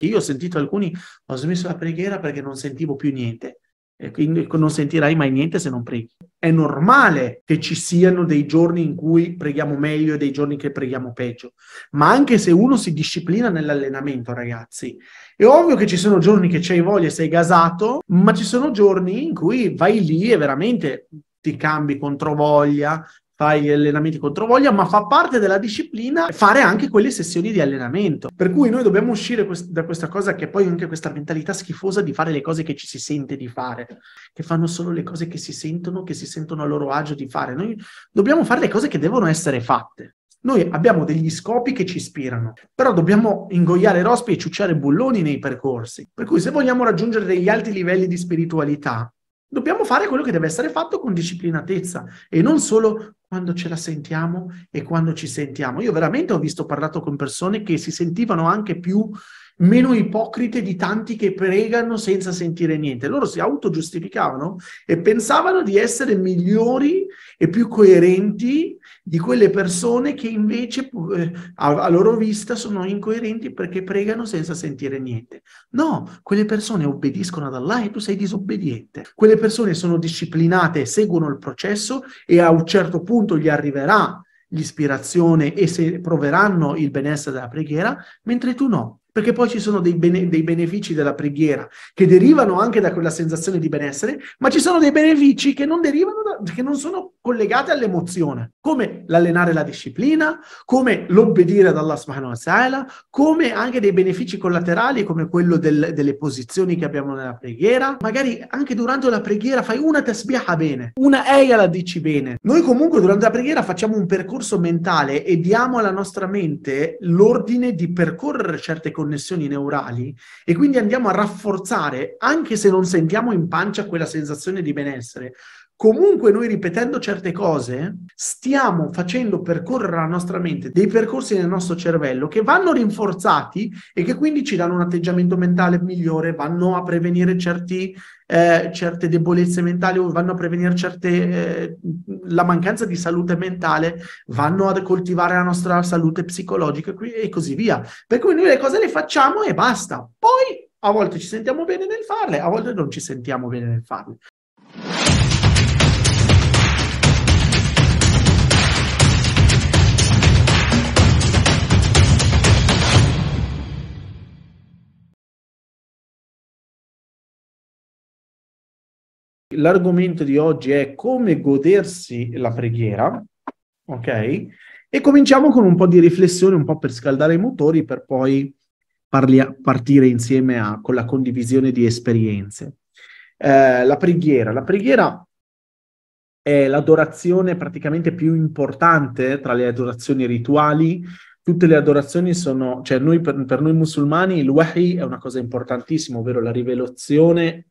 Io ho sentito alcuni, ho smesso la preghiera perché non sentivo più niente. E quindi non sentirai mai niente se non preghi. È normale che ci siano dei giorni in cui preghiamo meglio e dei giorni che preghiamo peggio, ma anche se uno si disciplina nell'allenamento, ragazzi, è ovvio che ci sono giorni che c'hai voglia e sei gasato, ma ci sono giorni in cui vai lì e veramente ti cambi controvoglia, fai gli allenamenti contro voglia, ma fa parte della disciplina fare anche quelle sessioni di allenamento. Per cui noi dobbiamo uscire quest- da questa cosa che poi anche questa mentalità schifosa di fare le cose che ci si sente di fare, che fanno solo le cose che si sentono, che si sentono a loro agio di fare. Noi dobbiamo fare le cose che devono essere fatte. Noi abbiamo degli scopi che ci ispirano, però dobbiamo ingoiare rospi e ciucciare bulloni nei percorsi. Per cui se vogliamo raggiungere degli alti livelli di spiritualità, dobbiamo fare quello che deve essere fatto con disciplinatezza e non solo quando ce la sentiamo e quando ci sentiamo. Io veramente ho visto, ho parlato con persone che si sentivano anche più meno ipocrite di tanti che pregano senza sentire niente. Loro si autogiustificavano e pensavano di essere migliori e più coerenti di quelle persone che invece eh, a loro vista sono incoerenti perché pregano senza sentire niente. No, quelle persone obbediscono ad Allah e tu sei disobbediente. Quelle persone sono disciplinate, seguono il processo e a un certo punto gli arriverà l'ispirazione e se proveranno il benessere della preghiera, mentre tu no perché poi ci sono dei, bene, dei, benefici della preghiera che derivano anche da quella sensazione di benessere, ma ci sono dei benefici che non derivano, da, che non sono collegati all'emozione, come l'allenare la disciplina, come l'obbedire ad Allah subhanahu wa ta'ala, come anche dei benefici collaterali come quello del, delle posizioni che abbiamo nella preghiera. Magari anche durante la preghiera fai una tasbiha bene, una eia la dici bene. Noi comunque durante la preghiera facciamo un percorso mentale e diamo alla nostra mente l'ordine di percorrere certe condizioni connessioni neurali e quindi andiamo a rafforzare, anche se non sentiamo in pancia quella sensazione di benessere, comunque noi ripetendo certe cose stiamo facendo percorrere alla nostra mente dei percorsi nel nostro cervello che vanno rinforzati e che quindi ci danno un atteggiamento mentale migliore, vanno a prevenire certi, eh, certe debolezze mentali o vanno a prevenire certe, eh, la mancanza di salute mentale, vanno a coltivare la nostra salute psicologica e così via. Per cui noi le cose le facciamo e basta. Poi a volte ci sentiamo bene nel farle, a volte non ci sentiamo bene nel farle. L'argomento di oggi è come godersi la preghiera, ok? E cominciamo con un po' di riflessione, un po' per scaldare i motori, per poi parlia- partire insieme a, con la condivisione di esperienze. Eh, la preghiera. La preghiera è l'adorazione praticamente più importante tra le adorazioni rituali. Tutte le adorazioni sono, cioè noi, per, per noi musulmani il wahi è una cosa importantissima, ovvero la rivelazione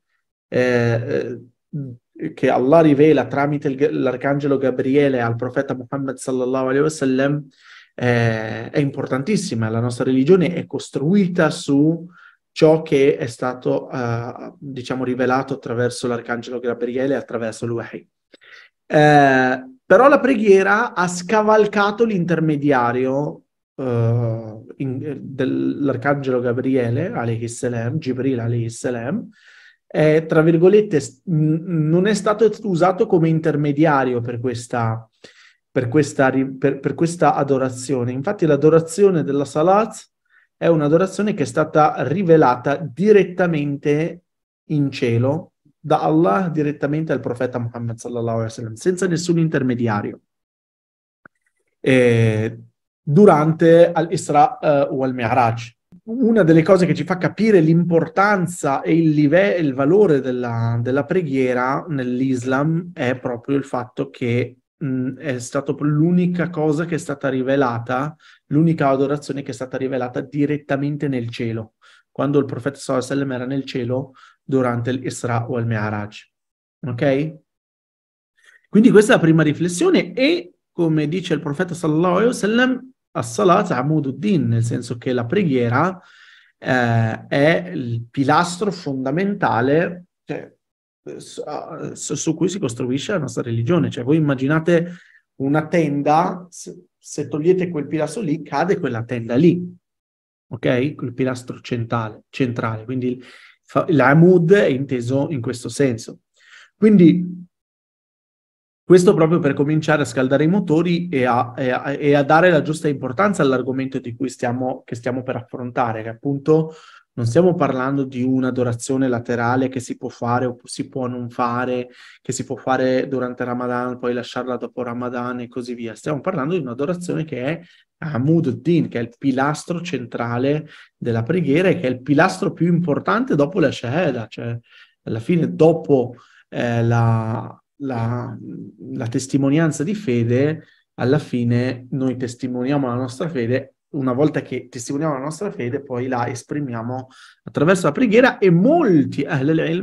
eh, eh Mm. che Allah rivela tramite il, l'arcangelo Gabriele al profeta Muhammad sallallahu alaihi wasallam eh, è importantissima. La nostra religione è costruita su ciò che è stato, eh, diciamo, rivelato attraverso l'arcangelo Gabriele, attraverso l'Uahi. Eh, però la preghiera ha scavalcato l'intermediario eh, in, dell'arcangelo Gabriele, alayhi salam, Gibril alayhi salam, è, tra virgolette, non è stato usato come intermediario per questa, per questa, per, per questa adorazione. Infatti l'adorazione della Salat è un'adorazione che è stata rivelata direttamente in cielo da Allah direttamente al profeta Muhammad sallallahu alaihi wasallam, senza nessun intermediario. E durante al-Isra uh, eh, o al-Mi'raj, una delle cose che ci fa capire l'importanza e il, live- il valore della, della, preghiera nell'Islam è proprio il fatto che mh, mm, è stata l'unica cosa che è stata rivelata, l'unica adorazione che è stata rivelata direttamente nel cielo, quando il profeta Sallallahu era nel cielo durante l'Isra o il Mi'raj. Ok? Quindi questa è la prima riflessione e, come dice il profeta Sallallahu Alaihi Wasallam, as-salat amududdin, nel senso che la preghiera eh, è il pilastro fondamentale cioè, su, su, cui si costruisce la nostra religione. Cioè, voi immaginate una tenda, se, se togliete quel pilastro lì, cade quella tenda lì, ok? Quel pilastro centrale. centrale. Quindi l'amud è inteso in questo senso. Quindi questo proprio per cominciare a scaldare i motori e a, e a, e a dare la giusta importanza all'argomento di cui stiamo, stiamo, per affrontare, che appunto non stiamo parlando di un'adorazione laterale che si può fare o si può non fare, che si può fare durante Ramadan, poi lasciarla dopo Ramadan e così via. Stiamo parlando di un'adorazione che è Hamud Din, che è il pilastro centrale della preghiera e che è il pilastro più importante dopo la Shaheda, cioè alla fine dopo eh, la la, la testimonianza di fede, alla fine noi testimoniamo la nostra fede una volta che testimoniamo la nostra fede, poi la esprimiamo attraverso la preghiera e molti,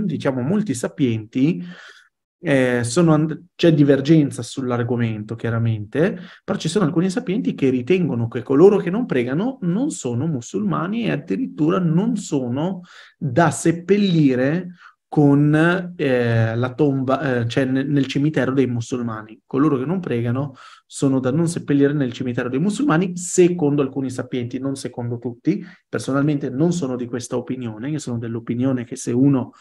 diciamo molti sapienti, eh, sono, c'è divergenza sull'argomento chiaramente, però ci sono alcuni sapienti che ritengono che coloro che non pregano non sono musulmani e addirittura non sono da seppellire con eh, la tomba, eh, cioè nel, nel cimitero dei musulmani. Coloro che non pregano sono da non seppellire nel cimitero dei musulmani, secondo alcuni sapienti, non secondo tutti. Personalmente non sono di questa opinione, io sono dell'opinione che se uno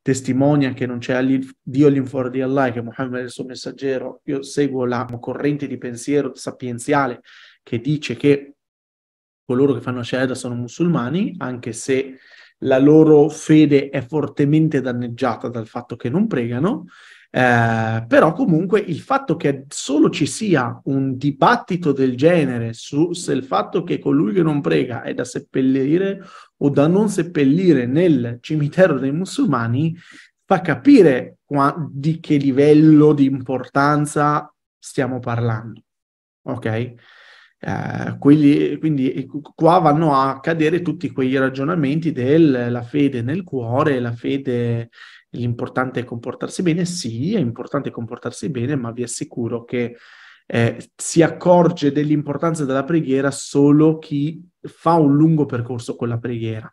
testimonia che non c'è Ali, Dio all'infuori di Allah, che Muhammad è il suo messaggero, io seguo la corrente di pensiero sapienziale che dice che coloro che fanno shahada sono musulmani, anche se la loro fede è fortemente danneggiata dal fatto che non pregano, eh, però comunque il fatto che solo ci sia un dibattito del genere su se il fatto che colui che non prega è da seppellire o da non seppellire nel cimitero dei musulmani fa capire qua, di che livello di importanza stiamo parlando. Ok? Eh, quelli, quindi qua vanno a cadere tutti quei ragionamenti della fede nel cuore, la fede, l'importante è comportarsi bene, sì, è importante comportarsi bene, ma vi assicuro che eh, si accorge dell'importanza della preghiera solo chi fa un lungo percorso con la preghiera.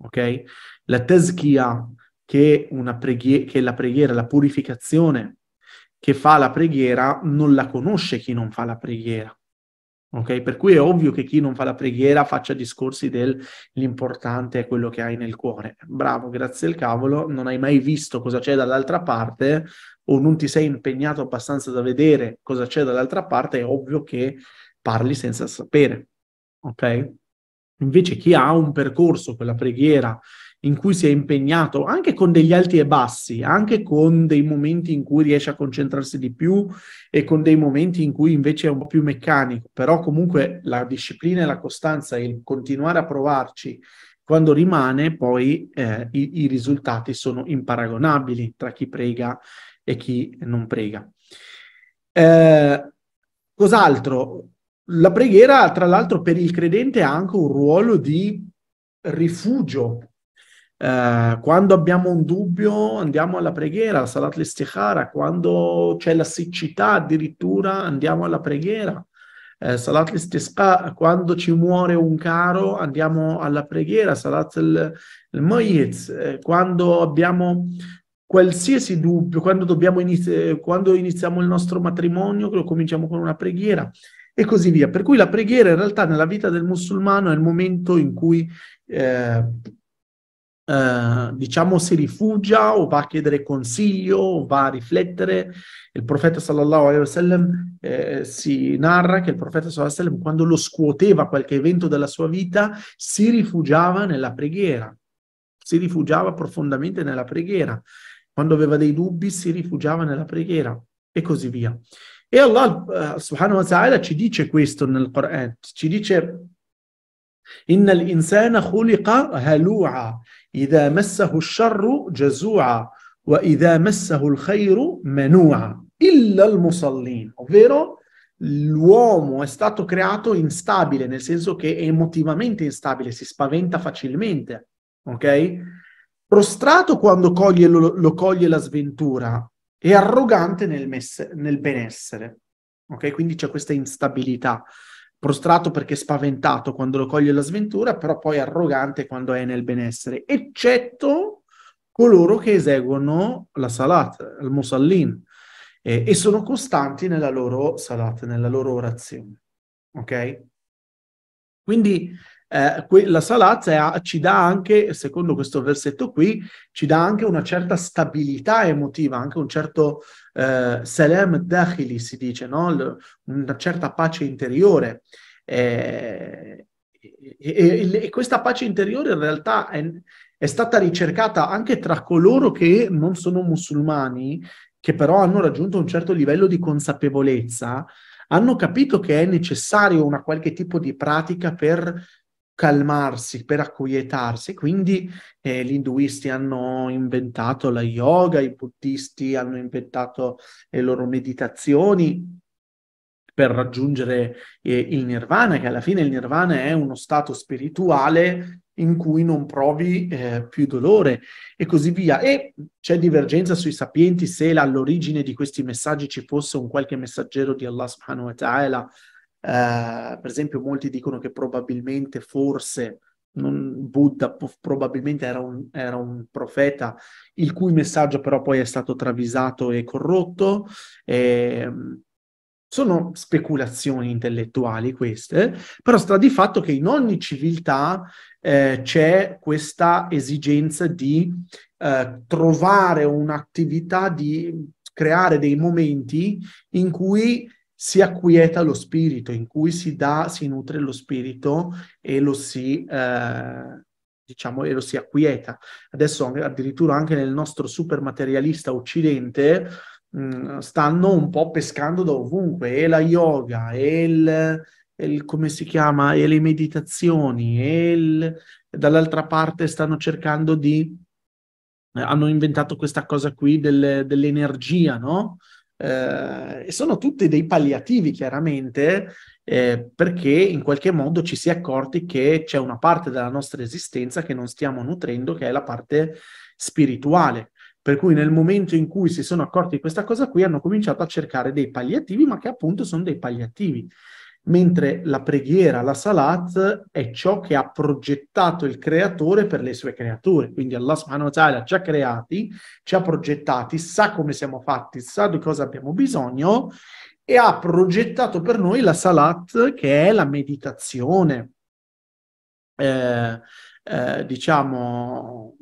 Ok? La tezkia, che, preghi- che la preghiera, la purificazione che fa la preghiera, non la conosce chi non fa la preghiera. Okay? Per cui è ovvio che chi non fa la preghiera faccia discorsi dell'importante è quello che hai nel cuore. Bravo, grazie al cavolo, non hai mai visto cosa c'è dall'altra parte o non ti sei impegnato abbastanza da vedere cosa c'è dall'altra parte, è ovvio che parli senza sapere. Ok? Invece chi ha un percorso con la preghiera in cui si è impegnato, anche con degli alti e bassi, anche con dei momenti in cui riesce a concentrarsi di più e con dei momenti in cui invece è un po' più meccanico, però comunque la disciplina e la costanza e il continuare a provarci quando rimane poi eh, i, i risultati sono imparagonabili tra chi prega e chi non prega. Eh, cos'altro? La preghiera, tra l'altro, per il credente ha anche un ruolo di rifugio eh, quando abbiamo un dubbio andiamo alla preghiera, alla salat l'istikhara, quando c'è la siccità addirittura andiamo alla preghiera. Eh, salat l'istisqa, quando ci muore un caro andiamo alla preghiera, salat il-mayyit, eh, quando abbiamo qualsiasi dubbio, quando, dobbiamo inizi- quando iniziamo il nostro matrimonio lo cominciamo con una preghiera e così via. Per cui la preghiera in realtà nella vita del musulmano è il momento in cui eh, eh, diciamo si rifugia o va a chiedere consiglio o va a riflettere. Il profeta sallallahu alaihi wasallam eh, si narra che il profeta sallallahu alaihi wasallam quando lo scuoteva qualche evento della sua vita si rifugiava nella preghiera, si rifugiava profondamente nella preghiera. Quando aveva dei dubbi si rifugiava nella preghiera e così via. E Allah eh, subhanahu wa ta'ala ci dice questo nel Quran, ci dice إن الإنسان خلق هلوعا إذا مسه الشر جزوعا وإذا مسه الخير منوعا إلا المصلين ovvero l'uomo è stato creato instabile nel senso che è emotivamente instabile si spaventa facilmente ok? prostrato quando coglie, lo, lo, coglie la sventura è arrogante nel, messe, nel benessere ok? quindi c'è questa instabilità prostrato perché spaventato quando lo coglie la sventura, però poi arrogante quando è nel benessere, eccetto coloro che eseguono la salat, il musallin, eh, e sono costanti nella loro salat, nella loro orazione. Ok? Quindi eh, que- la salazza a- ci dà anche, secondo questo versetto qui, ci dà anche una certa stabilità emotiva, anche un certo eh, salam dakhili si dice, no? L- una certa pace interiore. Eh, e, e, e, questa pace interiore in realtà è, è, stata ricercata anche tra coloro che non sono musulmani, che però hanno raggiunto un certo livello di consapevolezza, hanno capito che è necessario una qualche tipo di pratica per calmarsi, per acquietarsi. Quindi eh, gli induisti hanno inventato la yoga, i buddisti hanno inventato le eh, loro meditazioni per raggiungere eh, il nirvana, che alla fine il nirvana è uno stato spirituale in cui non provi eh, più dolore e così via. E c'è divergenza sui sapienti se all'origine di questi messaggi ci fosse un qualche messaggero di Allah subhanahu wa ta'ala eh, per esempio molti dicono che probabilmente, forse, non, Buddha probabilmente era un, era un, profeta il cui messaggio però poi è stato travisato e corrotto. E, ehm, sono speculazioni intellettuali queste, però sta di fatto che in ogni civiltà eh, c'è questa esigenza di eh, trovare un'attività, di creare dei momenti in cui si acquieta lo spirito, in cui si dà, si nutre lo spirito e lo si, eh, diciamo, e lo si acquieta. Adesso addirittura anche nel nostro super materialista occidente mh, mm, stanno un po' pescando da ovunque, e la yoga, e il, il, come si chiama, e le meditazioni, e il, dall'altra parte stanno cercando di eh, hanno inventato questa cosa qui del, dell'energia, no? Eh, sono tutti dei palliativi, chiaramente, eh, perché in qualche modo ci si è accorti che c'è una parte della nostra esistenza che non stiamo nutrendo, che è la parte spirituale. Per cui nel momento in cui si sono accorti di questa cosa qui hanno cominciato a cercare dei palliativi, ma che appunto sono dei palliativi mentre la preghiera, la salat, è ciò che ha progettato il creatore per le sue creature. Quindi Allah subhanahu wa ta'ala ci ha creati, ci ha progettati, sa come siamo fatti, sa di cosa abbiamo bisogno e ha progettato per noi la salat, che è la meditazione, eh, eh, diciamo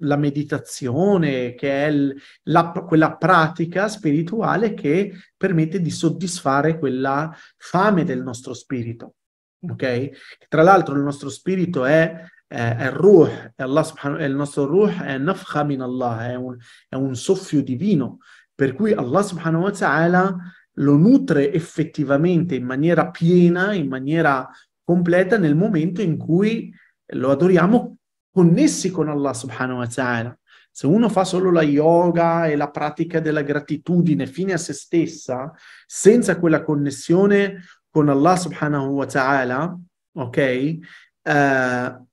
la meditazione, che è l, la, quella pratica spirituale che permette di soddisfare quella fame del nostro spirito. Ok? Tra l'altro il nostro spirito è è ruh, è Allah, è il nostro ruh è nafkha min Allah, è un, è un soffio divino, per cui Allah subhanahu wa ta'ala lo nutre effettivamente in maniera piena, in maniera completa nel momento in cui lo adoriamo connessi con Allah subhanahu wa ta'ala. Se uno fa solo la yoga e la pratica della gratitudine fine a se stessa, senza quella connessione con Allah subhanahu wa ta'ala, ok? Eh,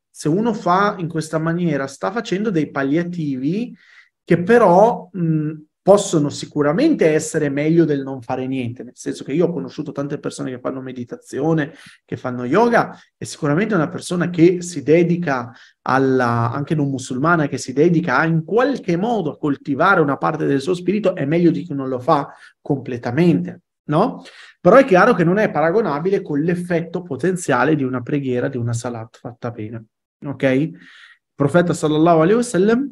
se uno fa in questa maniera, sta facendo dei palliativi che però mh, possono sicuramente essere meglio del non fare niente, nel senso che io ho conosciuto tante persone che fanno meditazione, che fanno yoga, e sicuramente una persona che si dedica alla, anche non musulmana, che si dedica a, in qualche modo a coltivare una parte del suo spirito, è meglio di chi non lo fa completamente, no? Però è chiaro che non è paragonabile con l'effetto potenziale di una preghiera, di una salat fatta bene, ok? Il profeta sallallahu alaihi sallam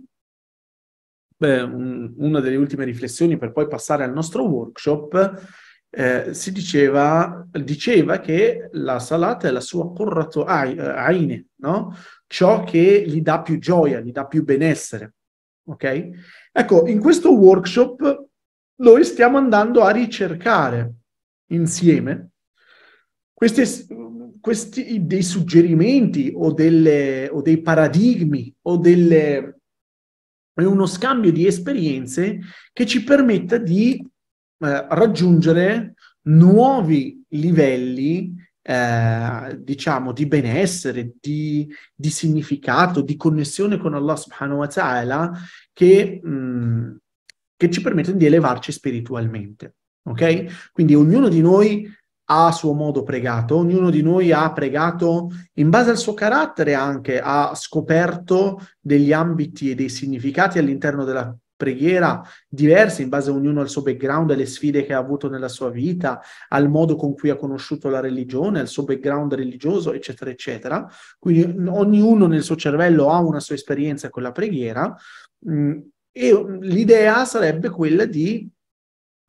beh, un, una delle ultime riflessioni per poi passare al nostro workshop, eh, si diceva, diceva, che la salata è la sua corrato eh, aine, no? ciò che gli dà più gioia, gli dà più benessere. Ok? Ecco, in questo workshop noi stiamo andando a ricercare insieme questi, questi dei suggerimenti o, delle, o dei paradigmi o delle, è uno scambio di esperienze che ci permetta di eh, raggiungere nuovi livelli, eh, diciamo, di benessere, di, di, significato, di connessione con Allah subhanahu wa ta'ala che, mh, mm, che ci permettono di elevarci spiritualmente. Ok? Quindi ognuno di noi a suo modo pregato, ognuno di noi ha pregato in base al suo carattere anche, ha scoperto degli ambiti e dei significati all'interno della preghiera diversi in base a ognuno al suo background, alle sfide che ha avuto nella sua vita, al modo con cui ha conosciuto la religione, al suo background religioso, eccetera, eccetera. Quindi ognuno nel suo cervello ha una sua esperienza con la preghiera mh, mm, e l'idea sarebbe quella di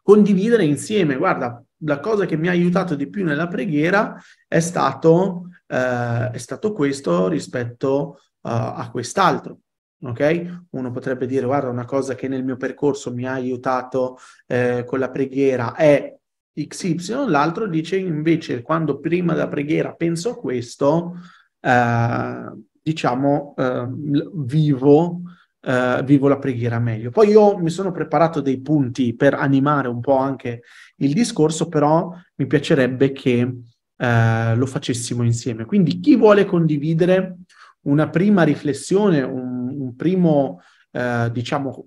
condividere insieme, guarda, la cosa che mi ha aiutato di più nella preghiera è stato, eh, è stato questo rispetto uh, a quest'altro. Ok? Uno potrebbe dire, guarda, una cosa che nel mio percorso mi ha aiutato eh, con la preghiera è XY, l'altro dice invece quando prima della preghiera penso a questo, eh, diciamo, ehm, vivo Uh, vivo la preghiera meglio. Poi io mi sono preparato dei punti per animare un po' anche il discorso però mi piacerebbe che eh, lo facessimo insieme. Quindi chi vuole condividere una prima riflessione, un, un primo, eh, diciamo,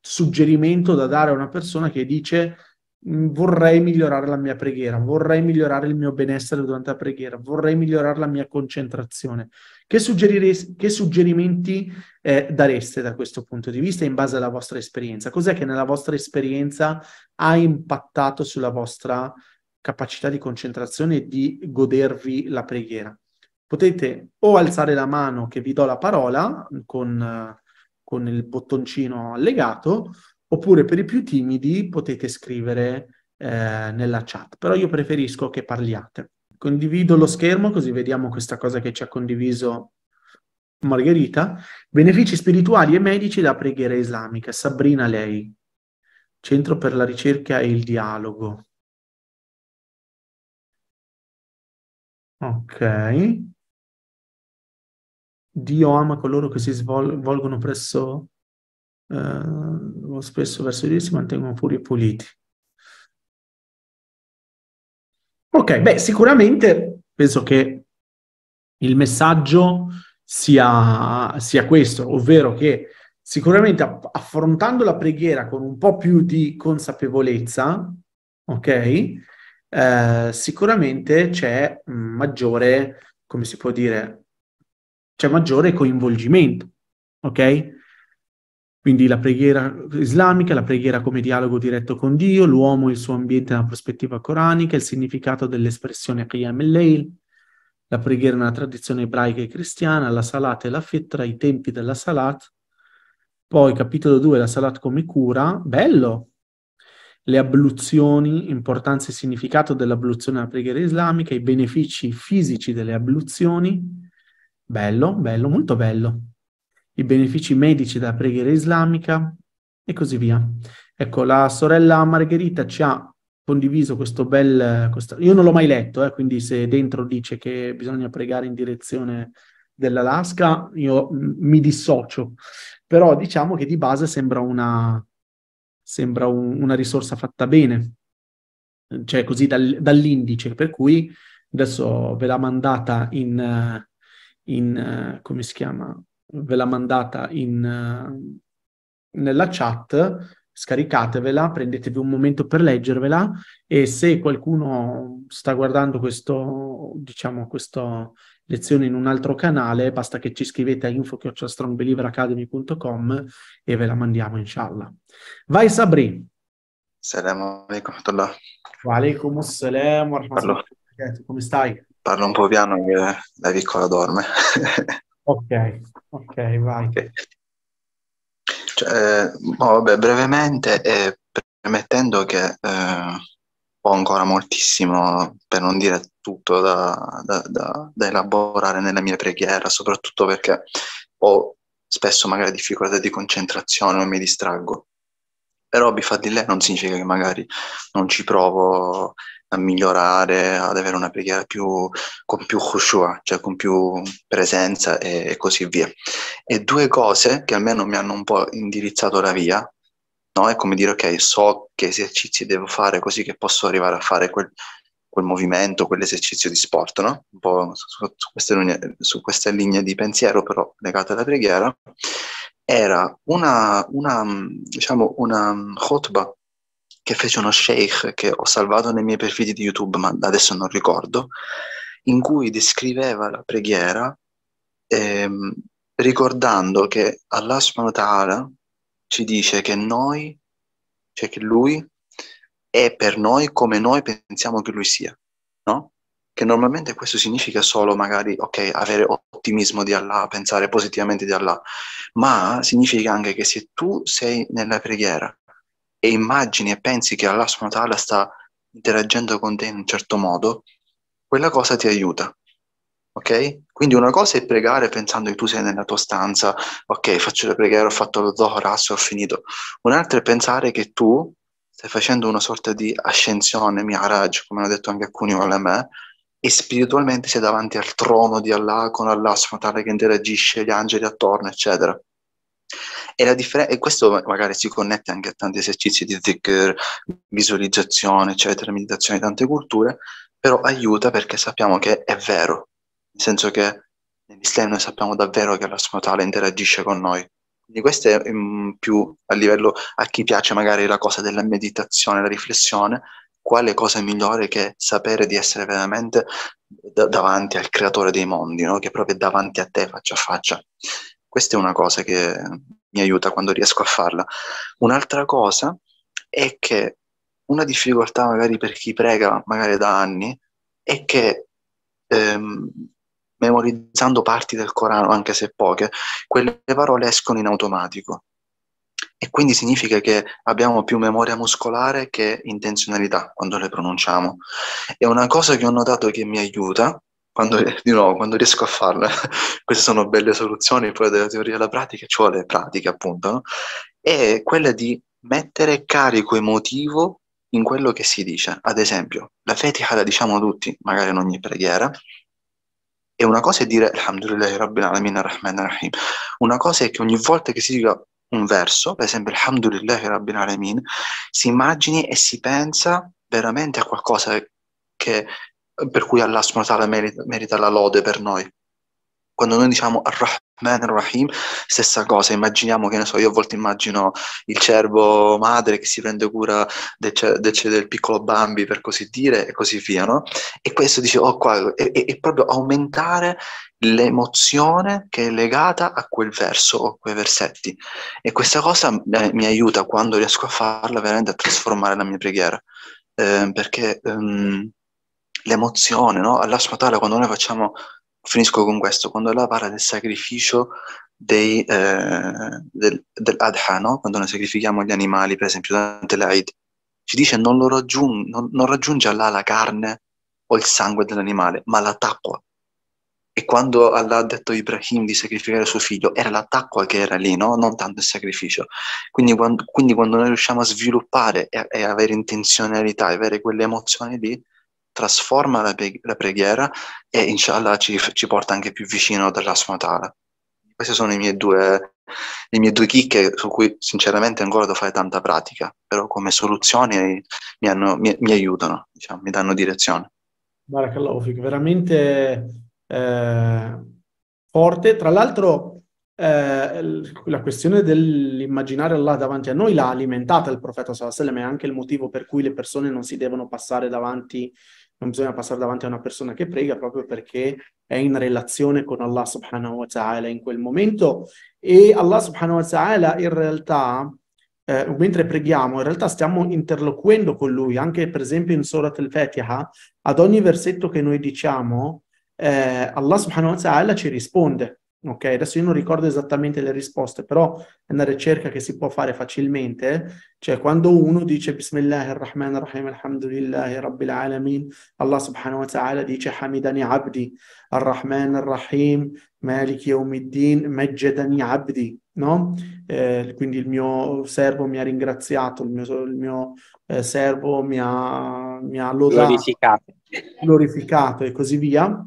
suggerimento da dare a una persona che dice mm, vorrei migliorare la mia preghiera, vorrei migliorare il mio benessere durante la preghiera, vorrei migliorare la mia concentrazione. Che, che suggerimenti eh, dareste da questo punto di vista in base alla vostra esperienza? Cos'è che nella vostra esperienza ha impattato sulla vostra capacità di concentrazione e di godervi la preghiera? Potete o alzare la mano che vi do la parola con, con il bottoncino allegato, oppure per i più timidi potete scrivere eh, nella chat, però io preferisco che parliate. Condivido lo schermo così vediamo questa cosa che ci ha condiviso Margherita. Benefici spirituali e medici da preghiera islamica. Sabrina lei. Centro per la ricerca e il dialogo. Ok. Dio ama coloro che si svolgono presso, eh, spesso verso di lui si mantengono puri e puliti. Ok, beh, sicuramente penso che il messaggio sia, sia questo, ovvero che sicuramente affrontando la preghiera con un po' più di consapevolezza, ok, eh, sicuramente c'è maggiore, come si può dire, c'è maggiore coinvolgimento, ok? Quindi la preghiera islamica, la preghiera come dialogo diretto con Dio, l'uomo e il suo ambiente nella prospettiva coranica, il significato dell'espressione Qiyam el-Layl, la preghiera nella tradizione ebraica e cristiana, la Salat e la Fitra, i tempi della Salat. Poi capitolo 2, la Salat come cura, bello! Le abluzioni, importanza e significato dell'abluzione nella preghiera islamica, i benefici fisici delle abluzioni, bello, bello, molto bello i benefici medici della preghiera islamica e così via. Ecco, la sorella Margherita ci ha condiviso questo bel... Questo, io non l'ho mai letto, eh, quindi se dentro dice che bisogna pregare in direzione dell'Alaska, io mi dissocio. Però diciamo che di base sembra una, sembra un, una risorsa fatta bene, cioè così dal, dall'indice, per cui adesso ve l'ha mandata in, in come si chiama, ve l'ha mandata in, eh, nella chat, scaricatevela, prendetevi un momento per leggervela e se qualcuno sta guardando questo, diciamo, questa lezione in un altro canale, basta che ci scrivete a info.strongbelieveracademy.com e ve la mandiamo inshallah. Vai Sabri! Assalamu alaikum. Wa alaikum assalam. Come stai? Parlo un po' piano che la piccola dorme. Ok, ok, vai. Okay. Cioè, eh, no, vabbè, brevemente, eh, premettendo che eh, ho ancora moltissimo, per non dire tutto, da, da, da, da, elaborare nella mia preghiera, soprattutto perché ho spesso magari difficoltà di concentrazione o mi distraggo. Però Bifat di lei non significa che magari non ci provo a migliorare, ad avere una preghiera più, con più khushua, cioè con più presenza e, e così via. E due cose che almeno mi hanno un po' indirizzato la via, no? È come dire, ok, so che esercizi devo fare così che posso arrivare a fare quel, quel movimento, quell'esercizio di sport, no? Un po' su, su, queste linee, su questa linea di pensiero, però legata alla preghiera, era una, una diciamo, una um, khutbah che fece uno sheikh che ho salvato nei miei perfidi di YouTube, ma adesso non ricordo, in cui descriveva la preghiera ehm, ricordando che Allah subhanahu wa ta'ala ci dice che noi, cioè che Lui è per noi come noi pensiamo che Lui sia, no? Che normalmente questo significa solo magari, ok, avere ottimismo di Allah, pensare positivamente di Allah, ma significa anche che se tu sei nella preghiera e immagini e pensi che Allah subhanahu wa ta'ala sta interagendo con te in un certo modo, quella cosa ti aiuta. Ok? Quindi una cosa è pregare pensando che tu sei nella tua stanza, ok, faccio le preghiere, ho fatto lo zohor, ah, ho finito. Un'altra è pensare che tu stai facendo una sorta di ascensione, mi'araj, come hanno detto anche alcuni ulama, eh, e spiritualmente sei davanti al trono di Allah, con Allah che interagisce, gli angeli attorno, eccetera. E, differen- e, questo magari si connette anche a tanti esercizi di zikr, visualizzazione, eccetera, meditazione, tante culture, però aiuta perché sappiamo che è vero, nel senso che nell'Islam noi sappiamo davvero che la Smatala interagisce con noi. Quindi questo è mm, più a livello a chi piace magari la cosa della meditazione, la riflessione, quale cosa migliore che sapere di essere veramente d- davanti al creatore dei mondi, no? che proprio davanti a te faccia a faccia. Questa è una cosa che mi aiuta quando riesco a farla. Un'altra cosa è che una difficoltà magari per chi prega, magari da anni, è che ehm, memorizzando parti del Corano, anche se poche, quelle parole escono in automatico. E quindi significa che abbiamo più memoria muscolare che intenzionalità quando le pronunciamo. E una cosa che ho notato che mi aiuta quando, di nuovo, quando riesco a farlo, queste sono belle soluzioni, poi della teoria alla pratica ci vuole pratica appunto, no? è quella di mettere carico emotivo in quello che si dice. Ad esempio, la fetica la diciamo tutti, magari in ogni preghiera, e una cosa è dire Alhamdulillah Rabbil Alamin Ar-Rahman Ar-Rahim, una cosa è che ogni volta che si dica un verso, per esempio Alhamdulillah Rabbil Alamin, si immagini e si pensa veramente a qualcosa che per cui Allah subhanahu merita, merita la lode per noi. Quando noi diciamo Ar-Rahman Ar-Rahim, stessa cosa, immaginiamo che ne so, io a volte immagino il cervo madre che si prende cura del, del, del piccolo Bambi, per così dire, e così via, no? E questo dice, oh qua, è, è proprio aumentare l'emozione che è legata a quel verso o a quei versetti. E questa cosa eh, mi aiuta quando riesco a farla veramente a trasformare la mia preghiera. Eh, perché... Um, l'emozione, no? Allah subhanahu quando noi facciamo, finisco con questo, quando Allah parla del sacrificio dei, eh, del, dell'adha, no? quando noi sacrifichiamo gli animali, per esempio, durante l'Aid, ci dice non, lo raggiung- non, non raggiunge Allah la carne o il sangue dell'animale, ma la taqwa. E quando Allah ha detto a Ibrahim di sacrificare suo figlio, era la taqwa che era lì, no? non tanto il sacrificio. Quindi quando, quindi quando noi riusciamo a sviluppare e, e avere intenzionalità, avere quelle emozioni lì, trasforma la, la preghiera e inshallah ci, ci, porta anche più vicino dalla sua tala. Queste sono le mie, due, le mie due chicche su cui sinceramente ancora devo fare tanta pratica, però come soluzioni mi, hanno, mi, mi aiutano, diciamo, mi danno direzione. Barakallahu veramente eh, forte. Tra l'altro eh, la questione dell'immaginare Allah davanti a noi l'ha alimentata il profeta Sallallahu Alaihi Wasallam, è anche il motivo per cui le persone non si devono passare davanti non bisogna passare davanti a una persona che prega proprio perché è in relazione con Allah subhanahu wa ta'ala in quel momento e Allah subhanahu wa ta'ala in realtà eh, mentre preghiamo in realtà stiamo interloquendo con lui anche per esempio in Surat al-Fatiha ad ogni versetto che noi diciamo eh, Allah subhanahu wa ta'ala ci risponde Ok, adesso io non mm-hmm. ricordo esattamente le risposte, però è una ricerca che si può fare facilmente, cioè quando uno dice Bismillahirrahmanirrahim, alhamdulillahi rabbil alamin, Allah subhanahu wa ta'ala dice Hamidani abdi, arrahman arrahim, maliki yawmiddin, majjadani abdi, no? Eh, quindi il mio servo mi ha ringraziato, il mio, il mio eh, servo mi ha, mi ha lodato, glorificato. glorificato e così via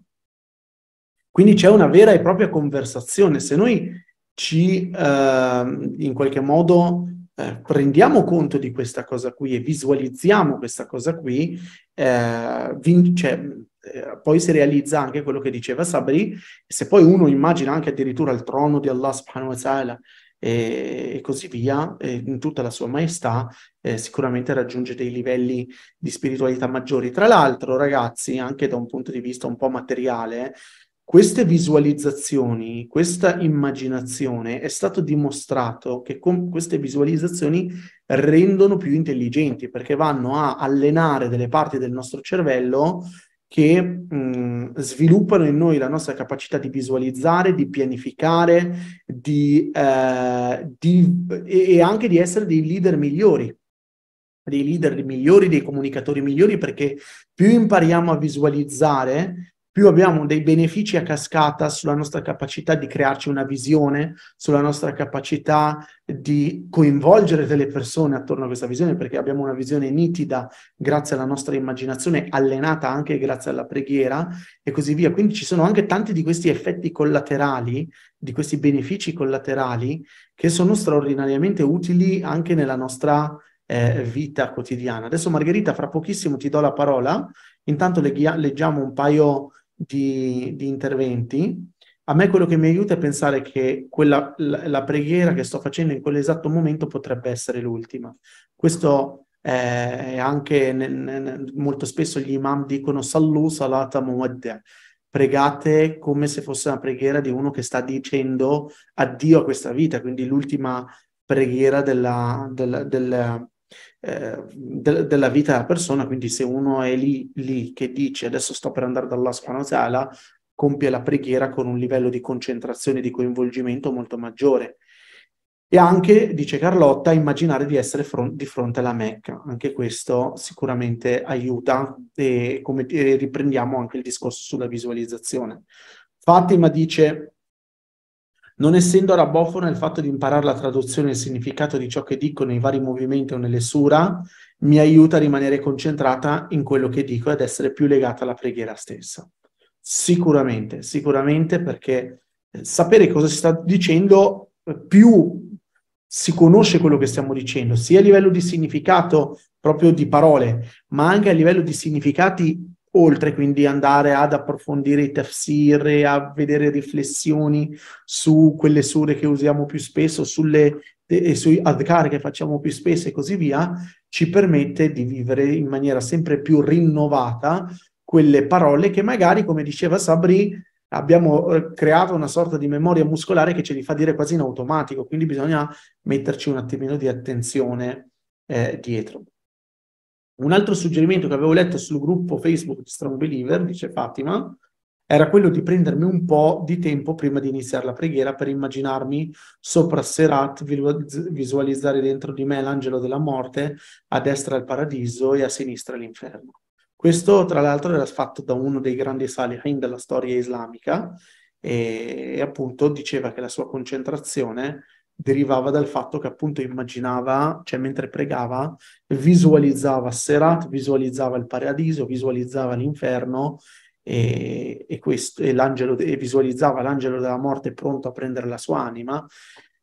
quindi c'è una vera e propria conversazione. Se noi ci, eh, in qualche modo, eh, rendiamo conto di questa cosa qui e visualizziamo questa cosa qui, eh, vin- cioè, eh, poi si realizza anche quello che diceva Sabri, se poi uno immagina anche addirittura il trono di Allah subhanahu wa ta'ala e, così via, e in tutta la sua maestà, eh, sicuramente raggiunge dei livelli di spiritualità maggiori. Tra l'altro, ragazzi, anche da un punto di vista un po' materiale, queste visualizzazioni, questa immaginazione, è stato dimostrato che con queste visualizzazioni rendono più intelligenti perché vanno a allenare delle parti del nostro cervello che mh, mm, sviluppano in noi la nostra capacità di visualizzare, di pianificare di, eh, di, e anche di essere dei leader migliori dei leader migliori, dei comunicatori migliori, perché più impariamo a visualizzare, più abbiamo dei benefici a cascata sulla nostra capacità di crearci una visione, sulla nostra capacità di coinvolgere delle persone attorno a questa visione, perché abbiamo una visione nitida grazie alla nostra immaginazione, allenata anche grazie alla preghiera e così via. Quindi ci sono anche tanti di questi effetti collaterali, di questi benefici collaterali, che sono straordinariamente utili anche nella nostra eh, vita quotidiana. Adesso Margherita, fra pochissimo ti do la parola, intanto leghi- leggiamo un paio di, di interventi, a me quello che mi aiuta è pensare che quella, la, la, preghiera che sto facendo in quell'esatto momento potrebbe essere l'ultima. Questo eh, è anche nel, nel, molto spesso gli imam dicono sallu salata muwadda, pregate come se fosse una preghiera di uno che sta dicendo addio a questa vita, quindi l'ultima preghiera della, della, della, eh, de- della vita della persona, quindi se uno è lì, lì che dice adesso sto per andare dalla subhanahu ta'ala, compie la preghiera con un livello di concentrazione e di coinvolgimento molto maggiore. E anche, dice Carlotta, immaginare di essere front- di fronte alla Mecca. Anche questo sicuramente aiuta e, come, e riprendiamo anche il discorso sulla visualizzazione. Fatima dice non essendo arabofona, il fatto di imparare la traduzione e il significato di ciò che dico nei vari movimenti o nelle sura mi aiuta a rimanere concentrata in quello che dico ed essere più legata alla preghiera stessa. Sicuramente, sicuramente perché eh, sapere cosa si sta dicendo eh, più si conosce quello che stiamo dicendo, sia a livello di significato proprio di parole, ma anche a livello di significati oltre quindi andare ad approfondire i tafsir, a vedere riflessioni su quelle sure che usiamo più spesso, sulle, e sui adhkar che facciamo più spesso e così via, ci permette di vivere in maniera sempre più rinnovata quelle parole che magari, come diceva Sabri, abbiamo eh, creato una sorta di memoria muscolare che ce li fa dire quasi in automatico, quindi bisogna metterci un attimino di attenzione eh, dietro. Un altro suggerimento che avevo letto sul gruppo Facebook di Strong Believer, dice Fatima, era quello di prendermi un po' di tempo prima di iniziare la preghiera per immaginarmi sopra Serat, visualizzare dentro di me l'angelo della morte, a destra il paradiso e a sinistra l'inferno. Questo, tra l'altro, era fatto da uno dei grandi salihin della storia islamica e, e appunto diceva che la sua concentrazione derivava dal fatto che appunto immaginava, cioè mentre pregava, visualizzava Serat, visualizzava il paradiso, visualizzava l'inferno e, e, questo, e, l'angelo, e visualizzava l'angelo della morte pronto a prendere la sua anima.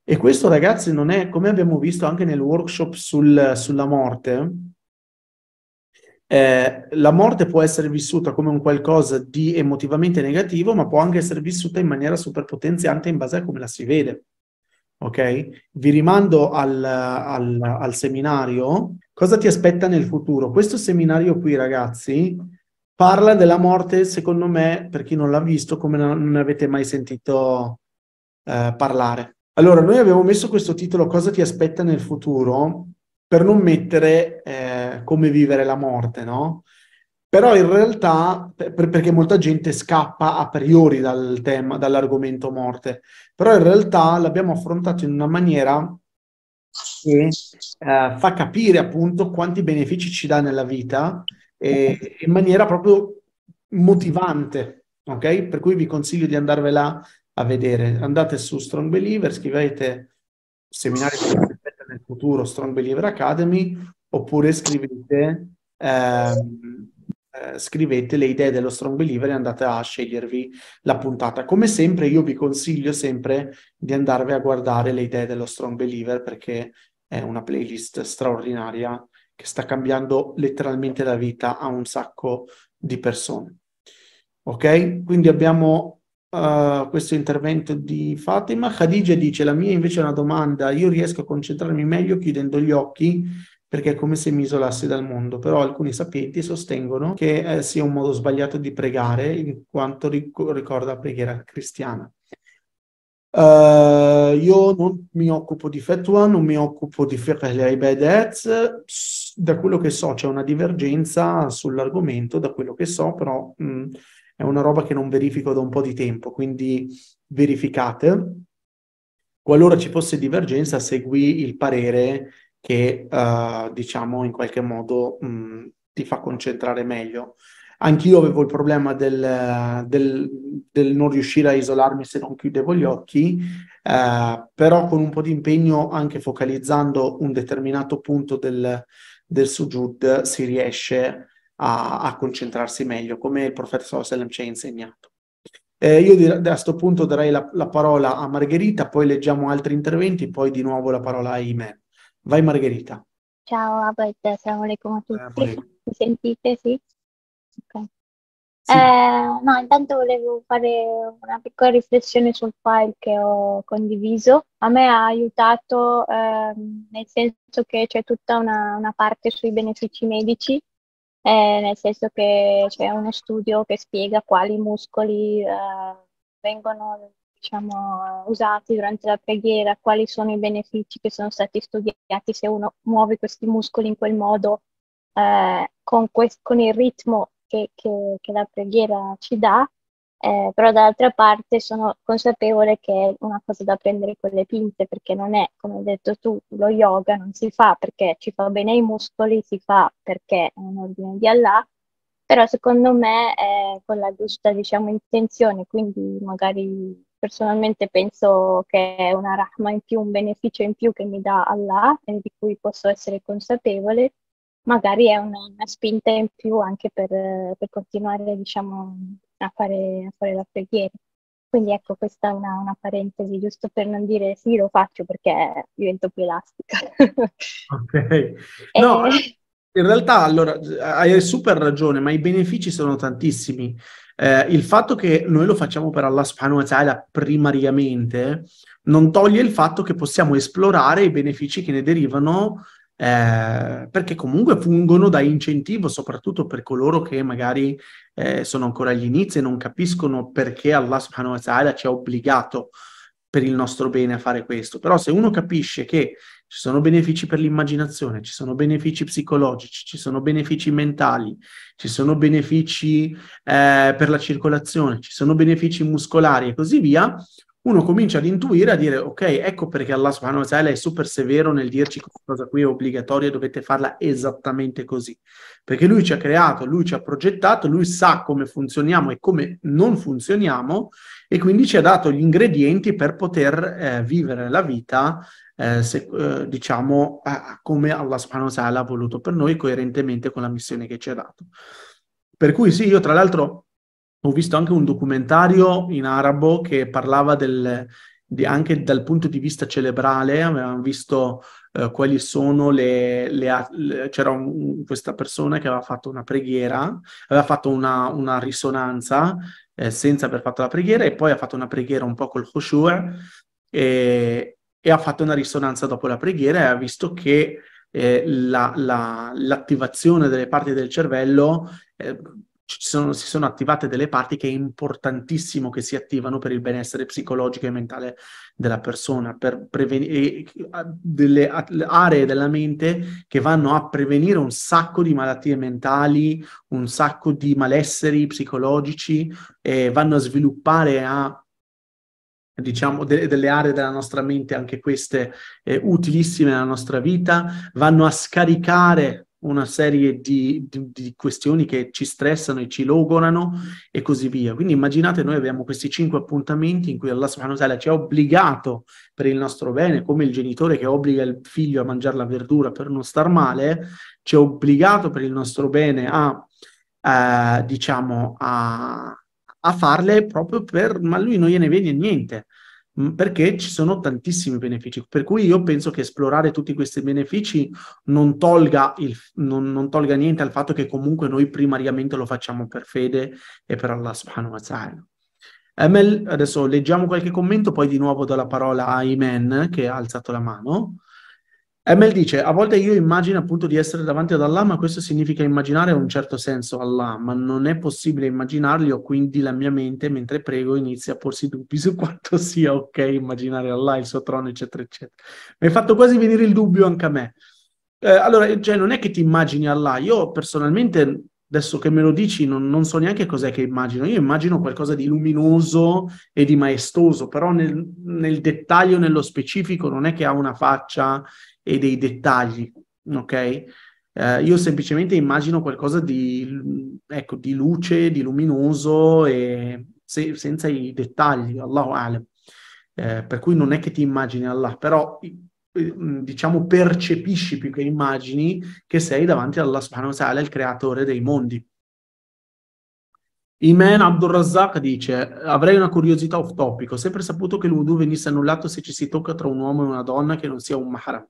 E questo ragazzi non è, come abbiamo visto anche nel workshop sul, sulla morte, eh, la morte può essere vissuta come un qualcosa di emotivamente negativo, ma può anche essere vissuta in maniera super potenziante in base a come la si vede ok? Vi rimando al, al, al, seminario. Cosa ti aspetta nel futuro? Questo seminario qui, ragazzi, parla della morte, secondo me, per chi non l'ha visto, come non avete mai sentito eh, parlare. Allora, noi abbiamo messo questo titolo, Cosa ti aspetta nel futuro, per non mettere eh, come vivere la morte, no? Però in realtà, per, perché molta gente scappa a priori dal tema, dall'argomento morte, però in realtà l'abbiamo affrontato in una maniera che eh, fa capire appunto quanti benefici ci dà nella vita eh, in maniera proprio motivante, ok? Per cui vi consiglio di andarvela a vedere. Andate su Strong Believer, scrivete seminari nel futuro Strong Believer Academy oppure scrivete... Eh, eh, scrivete le idee dello Strong Believer e andate a scegliervi la puntata. Come sempre io vi consiglio sempre di andarvi a guardare le idee dello Strong Believer perché è una playlist straordinaria che sta cambiando letteralmente la vita a un sacco di persone. Ok? Quindi abbiamo uh, questo intervento di Fatima. Khadija dice: La mia invece è una domanda. Io riesco a concentrarmi meglio chiudendo gli occhi perché è come se mi isolassi dal mondo, però alcuni sapienti sostengono che eh, sia un modo sbagliato di pregare in quanto ricorda la preghiera cristiana. Uh, io non mi occupo di fetwa, non mi occupo di fiqh al-ibadat, da quello che so c'è una divergenza sull'argomento, da quello che so però mh, mm, è una roba che non verifico da un po' di tempo, quindi verificate. Qualora ci fosse divergenza, segui il parere che eh, diciamo in qualche modo mh, ti fa concentrare meglio. Anch'io avevo il problema del, del, del, non riuscire a isolarmi se non chiudevo gli mm. occhi, eh, però con un po' di impegno, anche focalizzando un determinato punto del, del sujud, si riesce a, a, concentrarsi meglio, come il professor Salem ci ha insegnato. Eh, io dir- a questo punto darei la, la, parola a Margherita, poi leggiamo altri interventi, poi di nuovo la parola a Imen. Vai Margherita. Ciao Abed, assalamu alaikum a tutti. Mi sentite? Sì? Okay. sì. Eh, no, intanto volevo fare una piccola riflessione sul file che ho condiviso. A me ha aiutato eh, nel senso che c'è tutta una, una parte sui benefici medici eh, nel senso che c'è uno studio che spiega quali muscoli eh, vengono diciamo, eh, usati durante la preghiera, quali sono i benefici che sono stati studiati se uno muove questi muscoli in quel modo, eh, con, quest- con, il ritmo che, che, che, la preghiera ci dà, eh, però dall'altra parte sono consapevole che è una cosa da prendere con le pinze, perché non è, come hai detto tu, lo yoga non si fa perché ci fa bene ai muscoli, si fa perché è un ordine di Allah, però secondo me è con la giusta diciamo, intenzione, quindi magari personalmente penso che è una rahma in più, un beneficio in più che mi dà Allah e di cui posso essere consapevole, magari è una, una spinta in più anche per, per continuare diciamo, a, fare, a, fare, la preghiera. Quindi ecco, questa è una, una, parentesi, giusto per non dire sì, lo faccio perché divento più elastica. Ok. No, in realtà, allora, hai super ragione, ma i benefici sono tantissimi. Eh, il fatto che noi lo facciamo per Allah subhanahu wa ta'ala primariamente non toglie il fatto che possiamo esplorare i benefici che ne derivano eh, perché comunque fungono da incentivo soprattutto per coloro che magari eh, sono ancora agli inizi e non capiscono perché Allah subhanahu wa ta'ala ci ha obbligato per il nostro bene a fare questo. Però se uno capisce che ci sono benefici per l'immaginazione, ci sono benefici psicologici, ci sono benefici mentali, ci sono benefici eh, per la circolazione, ci sono benefici muscolari e così via, uno comincia ad intuire, a dire ok, ecco perché Allah subhanahu wa ta'ala è super severo nel dirci questa cosa qui è obbligatoria, dovete farla esattamente così. Perché lui ci ha creato, lui ci ha progettato, lui sa come funzioniamo e come non funzioniamo e quindi ci ha dato gli ingredienti per poter eh, vivere la vita eh, se, eh, diciamo, eh, come Allah subhanahu wa ta'ala ha voluto per noi, coerentemente con la missione che ci ha dato. Per cui sì, io tra l'altro ho visto anche un documentario in arabo che parlava del, di, anche dal punto di vista celebrale, avevamo visto eh, quali sono le, le, le c'era un, questa persona che aveva fatto una preghiera, aveva fatto una, una risonanza eh, senza aver fatto la preghiera e poi ha fatto una preghiera un po' col khushu' e, e ha fatto una risonanza dopo la preghiera e ha visto che eh, la, la, l'attivazione delle parti del cervello eh, sono, si sono attivate delle parti che è importantissimo che si attivano per il benessere psicologico e mentale della persona, per prevenire delle aree della mente che vanno a prevenire un sacco di malattie mentali, un sacco di malesseri psicologici, eh, vanno a sviluppare, a diciamo, de- delle aree della nostra mente, anche queste eh, utilissime nella nostra vita, vanno a scaricare una serie di, di, di, questioni che ci stressano e ci logorano e così via. Quindi immaginate noi abbiamo questi cinque appuntamenti in cui Allah subhanahu wa ta'ala ci ha obbligato per il nostro bene, come il genitore che obbliga il figlio a mangiare la verdura per non star male, ci ha obbligato per il nostro bene a, eh, diciamo, a, a farle proprio per... ma lui non gliene vede niente Mm, perché ci sono tantissimi benefici. Per cui io penso che esplorare tutti questi benefici non tolga, il, non, non tolga niente al fatto che comunque noi primariamente lo facciamo per fede e per Allah subhanahu wa ta'ala. Emel, adesso leggiamo qualche commento, poi di nuovo do la parola a Imen che ha alzato la mano. ML dice, a volte io immagino appunto di essere davanti ad Allah, ma questo significa immaginare un certo senso Allah, ma non è possibile immaginarli o quindi la mia mente mentre prego inizia a porsi dubbi su quanto sia ok immaginare Allah, il suo trono, eccetera, eccetera. Mi hai fatto quasi venire il dubbio anche a me. Eh, allora, cioè, non è che ti immagini Allah, io personalmente adesso che me lo dici non, non, so neanche cos'è che immagino, io immagino qualcosa di luminoso e di maestoso, però nel, nel, dettaglio, nello specifico, non è che ha una faccia e dei dettagli, ok? Eh, io semplicemente immagino qualcosa di, ecco, di luce, di luminoso e se, senza i dettagli, Allahu Alam. Eh, per cui non è che ti immagini Allah, però diciamo percepisci più che immagini che sei davanti alla subhanahu wa ta'ala, il creatore dei mondi. Iman Abdul Razak dice: Avrei una curiosità off topic. Ho sempre saputo che l'udu venisse annullato se ci si tocca tra un uomo e una donna che non sia un mahram.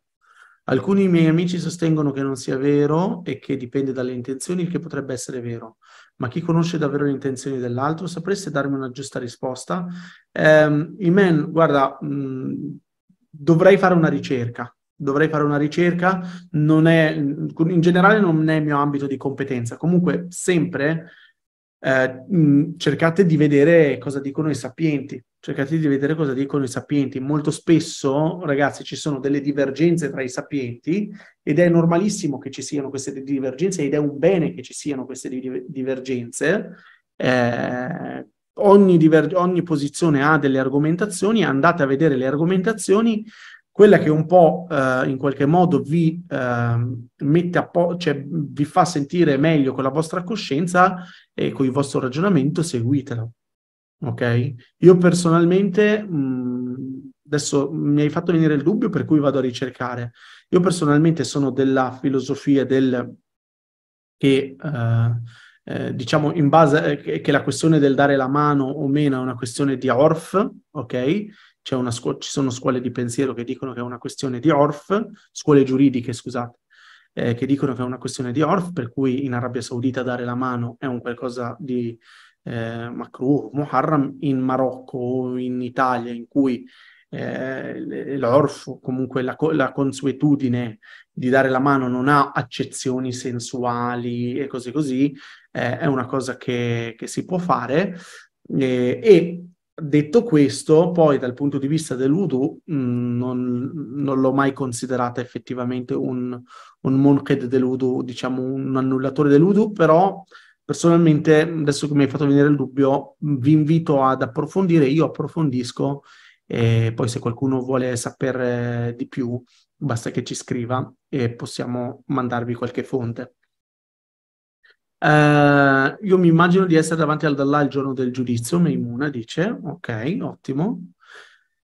Alcuni miei amici sostengono che non sia vero e che dipende dalle intenzioni, il che potrebbe essere vero, ma chi conosce davvero le intenzioni dell'altro sapreste darmi una giusta risposta? Eh, Imen, guarda, mh, mm, dovrei fare una ricerca. Dovrei fare una ricerca, Non è, mm, in generale non è il mio ambito di competenza, comunque sempre eh, mh, mm, cercate di vedere cosa dicono i sapienti, cercate di vedere cosa dicono i sapienti. Molto spesso, ragazzi, ci sono delle divergenze tra i sapienti ed è normalissimo che ci siano queste divergenze ed è un bene che ci siano queste divergenze. Eh, ogni, diver- ogni posizione ha delle argomentazioni, andate a vedere le argomentazioni. Quella che un po' eh, in qualche modo vi, eh, po- cioè, vi fa sentire meglio con la vostra coscienza e con il vostro ragionamento, seguitelo ok? Io personalmente, mh, adesso mi hai fatto venire il dubbio per cui vado a ricercare, io personalmente sono della filosofia del che... Uh, eh, diciamo in base eh, che la questione del dare la mano o meno è una questione di orf, ok? Scu- ci sono scuole di pensiero che dicono che è una questione di orf, scuole giuridiche, scusate, eh, che dicono che è una questione di orf, per cui in Arabia Saudita dare la mano è un qualcosa di eh, makruh, muharram in Marocco o in Italia in cui eh, l'orfo, comunque la, la, consuetudine di dare la mano non ha accezioni sensuali e cose così, eh, è una cosa che, che si può fare eh, e Detto questo, poi dal punto di vista del wudu, mm, non, non, l'ho mai considerata effettivamente un, un monked del wudu, diciamo un annullatore del wudu, però personalmente, adesso che mi hai fatto venire il dubbio, vi invito ad approfondire, io approfondisco e poi se qualcuno vuole sapere eh, di più, basta che ci scriva e possiamo mandarvi qualche fonte. Uh, io mi immagino di essere davanti al Dallah il giorno del giudizio, Meimuna dice, ok, ottimo.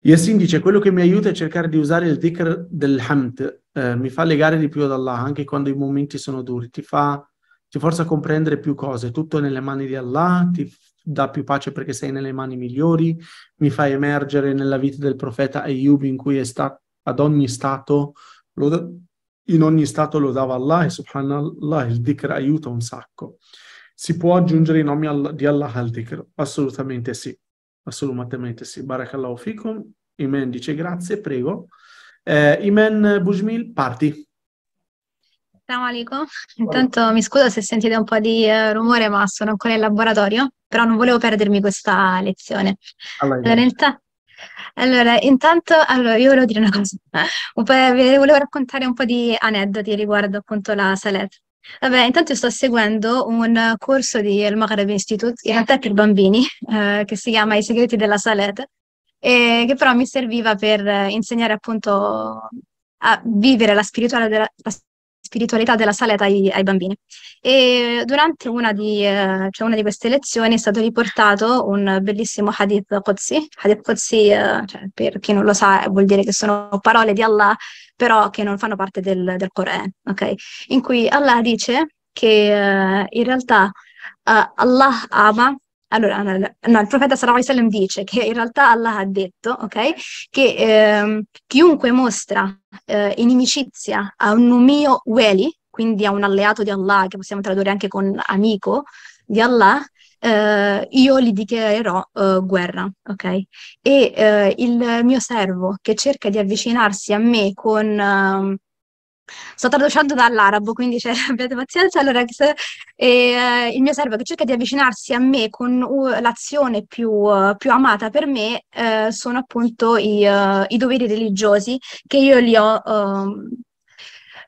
Yassin dice, quello che mi aiuta è cercare di usare il dhikr del hamd, uh, mi fa legare di più ad Allah anche quando i momenti sono duri, ti fa ti forza a comprendere più cose, tutto nelle mani di Allah, ti dà più pace perché sei nelle mani migliori, mi fai emergere nella vita del profeta Ayyub in cui è stato ad ogni stato, lo, in ogni stato lo dava Allah e subhanallah il dhikr aiuta un sacco. Si può aggiungere i nomi di Allah al dhikr? Assolutamente sì, assolutamente sì. Barakallahu fikum, Imen dice grazie, prego. Eh, Imen Bujmil, parti. Ciao alaikum. Intanto mi scuso se sentite un po' di uh, rumore, ma sono ancora in laboratorio, però non volevo perdermi questa lezione. Allora, in ta- allora intanto, allora, io volevo dire una cosa. Eh, vi volevo raccontare un po' di aneddoti riguardo appunto la Salet. Vabbè, intanto sto seguendo un corso di El Maghreb Institute, in realtà per bambini, eh, che si chiama I segreti della Salet, e che però mi serviva per eh, insegnare appunto a vivere la spiritualità della, la spiritualità della saletta ai, ai bambini. E durante una di, eh, cioè una di, queste lezioni è stato riportato un bellissimo hadith Qudsi. Hadith Qudsi, eh, cioè, per chi non lo sa, vuol dire che sono parole di Allah, però che non fanno parte del, del Coran, ok? in cui Allah dice che eh, in realtà eh, Allah ama allora, no, il profeta Sallallahu Alaihi dice che in realtà Allah ha detto ok, che eh, chiunque mostra eh, inimicizia a un mio weli, quindi a un alleato di Allah, che possiamo tradurre anche con amico di Allah, eh, io gli dichiarerò eh, guerra, ok? E eh, il mio servo che cerca di avvicinarsi a me con ehm, Sto traducendo dall'arabo, quindi cioè, abbiate pazienza. Allora, se, eh, eh, il mio servo che cerca di avvicinarsi a me con uh, l'azione più, uh, più, amata per me eh, sono appunto i, uh, i, doveri religiosi che io gli ho, ehm,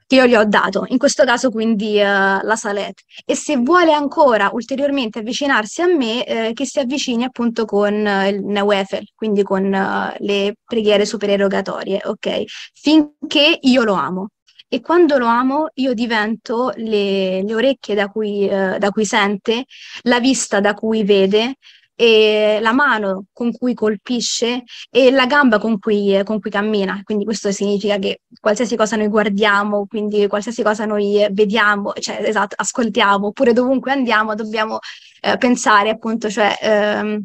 che io gli ho dato, in questo caso quindi la Salet. E se vuole ancora ulteriormente avvicinarsi a me, che si avvicini appunto con il Neuefel, quindi con le preghiere supererogatorie, ok? Finché io lo amo e quando lo amo io divento le, le orecchie da cui, eh, da cui sente, la vista da cui vede, e la mano con cui colpisce e la gamba con cui, con cui, cammina. Quindi questo significa che qualsiasi cosa noi guardiamo, quindi qualsiasi cosa noi eh, vediamo, cioè esatto, ascoltiamo, oppure dovunque andiamo dobbiamo eh, pensare appunto, cioè ehm,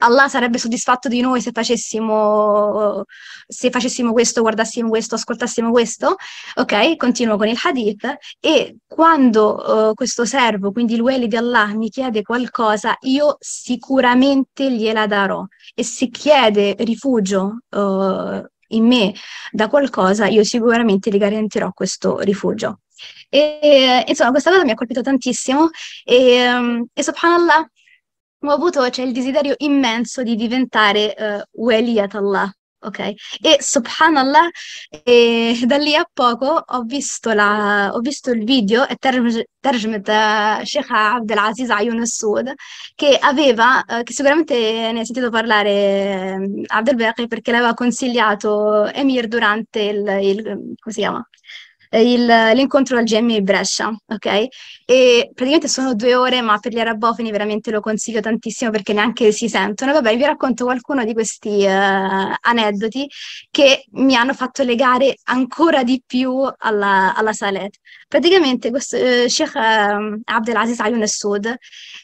Allah sarebbe soddisfatto di noi se facessimo, se facessimo questo, guardassimo questo, ascoltassimo questo. Ok, continuo con il hadith. E quando uh, questo servo, quindi l'ueli di Allah, mi chiede qualcosa, io sicuramente gliela darò. E se chiede rifugio uh, in me da qualcosa, io sicuramente gli garantirò questo rifugio. E, insomma, questa cosa mi ha colpito tantissimo e, ehm, e subhanallah, ho avuto cioè, il desiderio immenso di diventare uh, eh, Allah, ok? E subhanallah, e da lì a poco ho visto, la, ho visto il video e terjmet eh, Sheikh Abdelaziz Ayun Sud che aveva, uh, che sicuramente ne ha sentito parlare ehm, Abdelbaqi perché l'aveva consigliato Emir durante il, il come si chiama? Eh, il, l'incontro al GM in Brescia, ok? E praticamente sono due ore, ma per gli arabofoni veramente lo consiglio tantissimo perché neanche si sentono. Vabbè, vi racconto qualcuno di questi uh, aneddoti che mi hanno fatto legare ancora di più alla, alla Salet. Praticamente questo uh, Sheikh uh, Abdelaziz Ayun Sud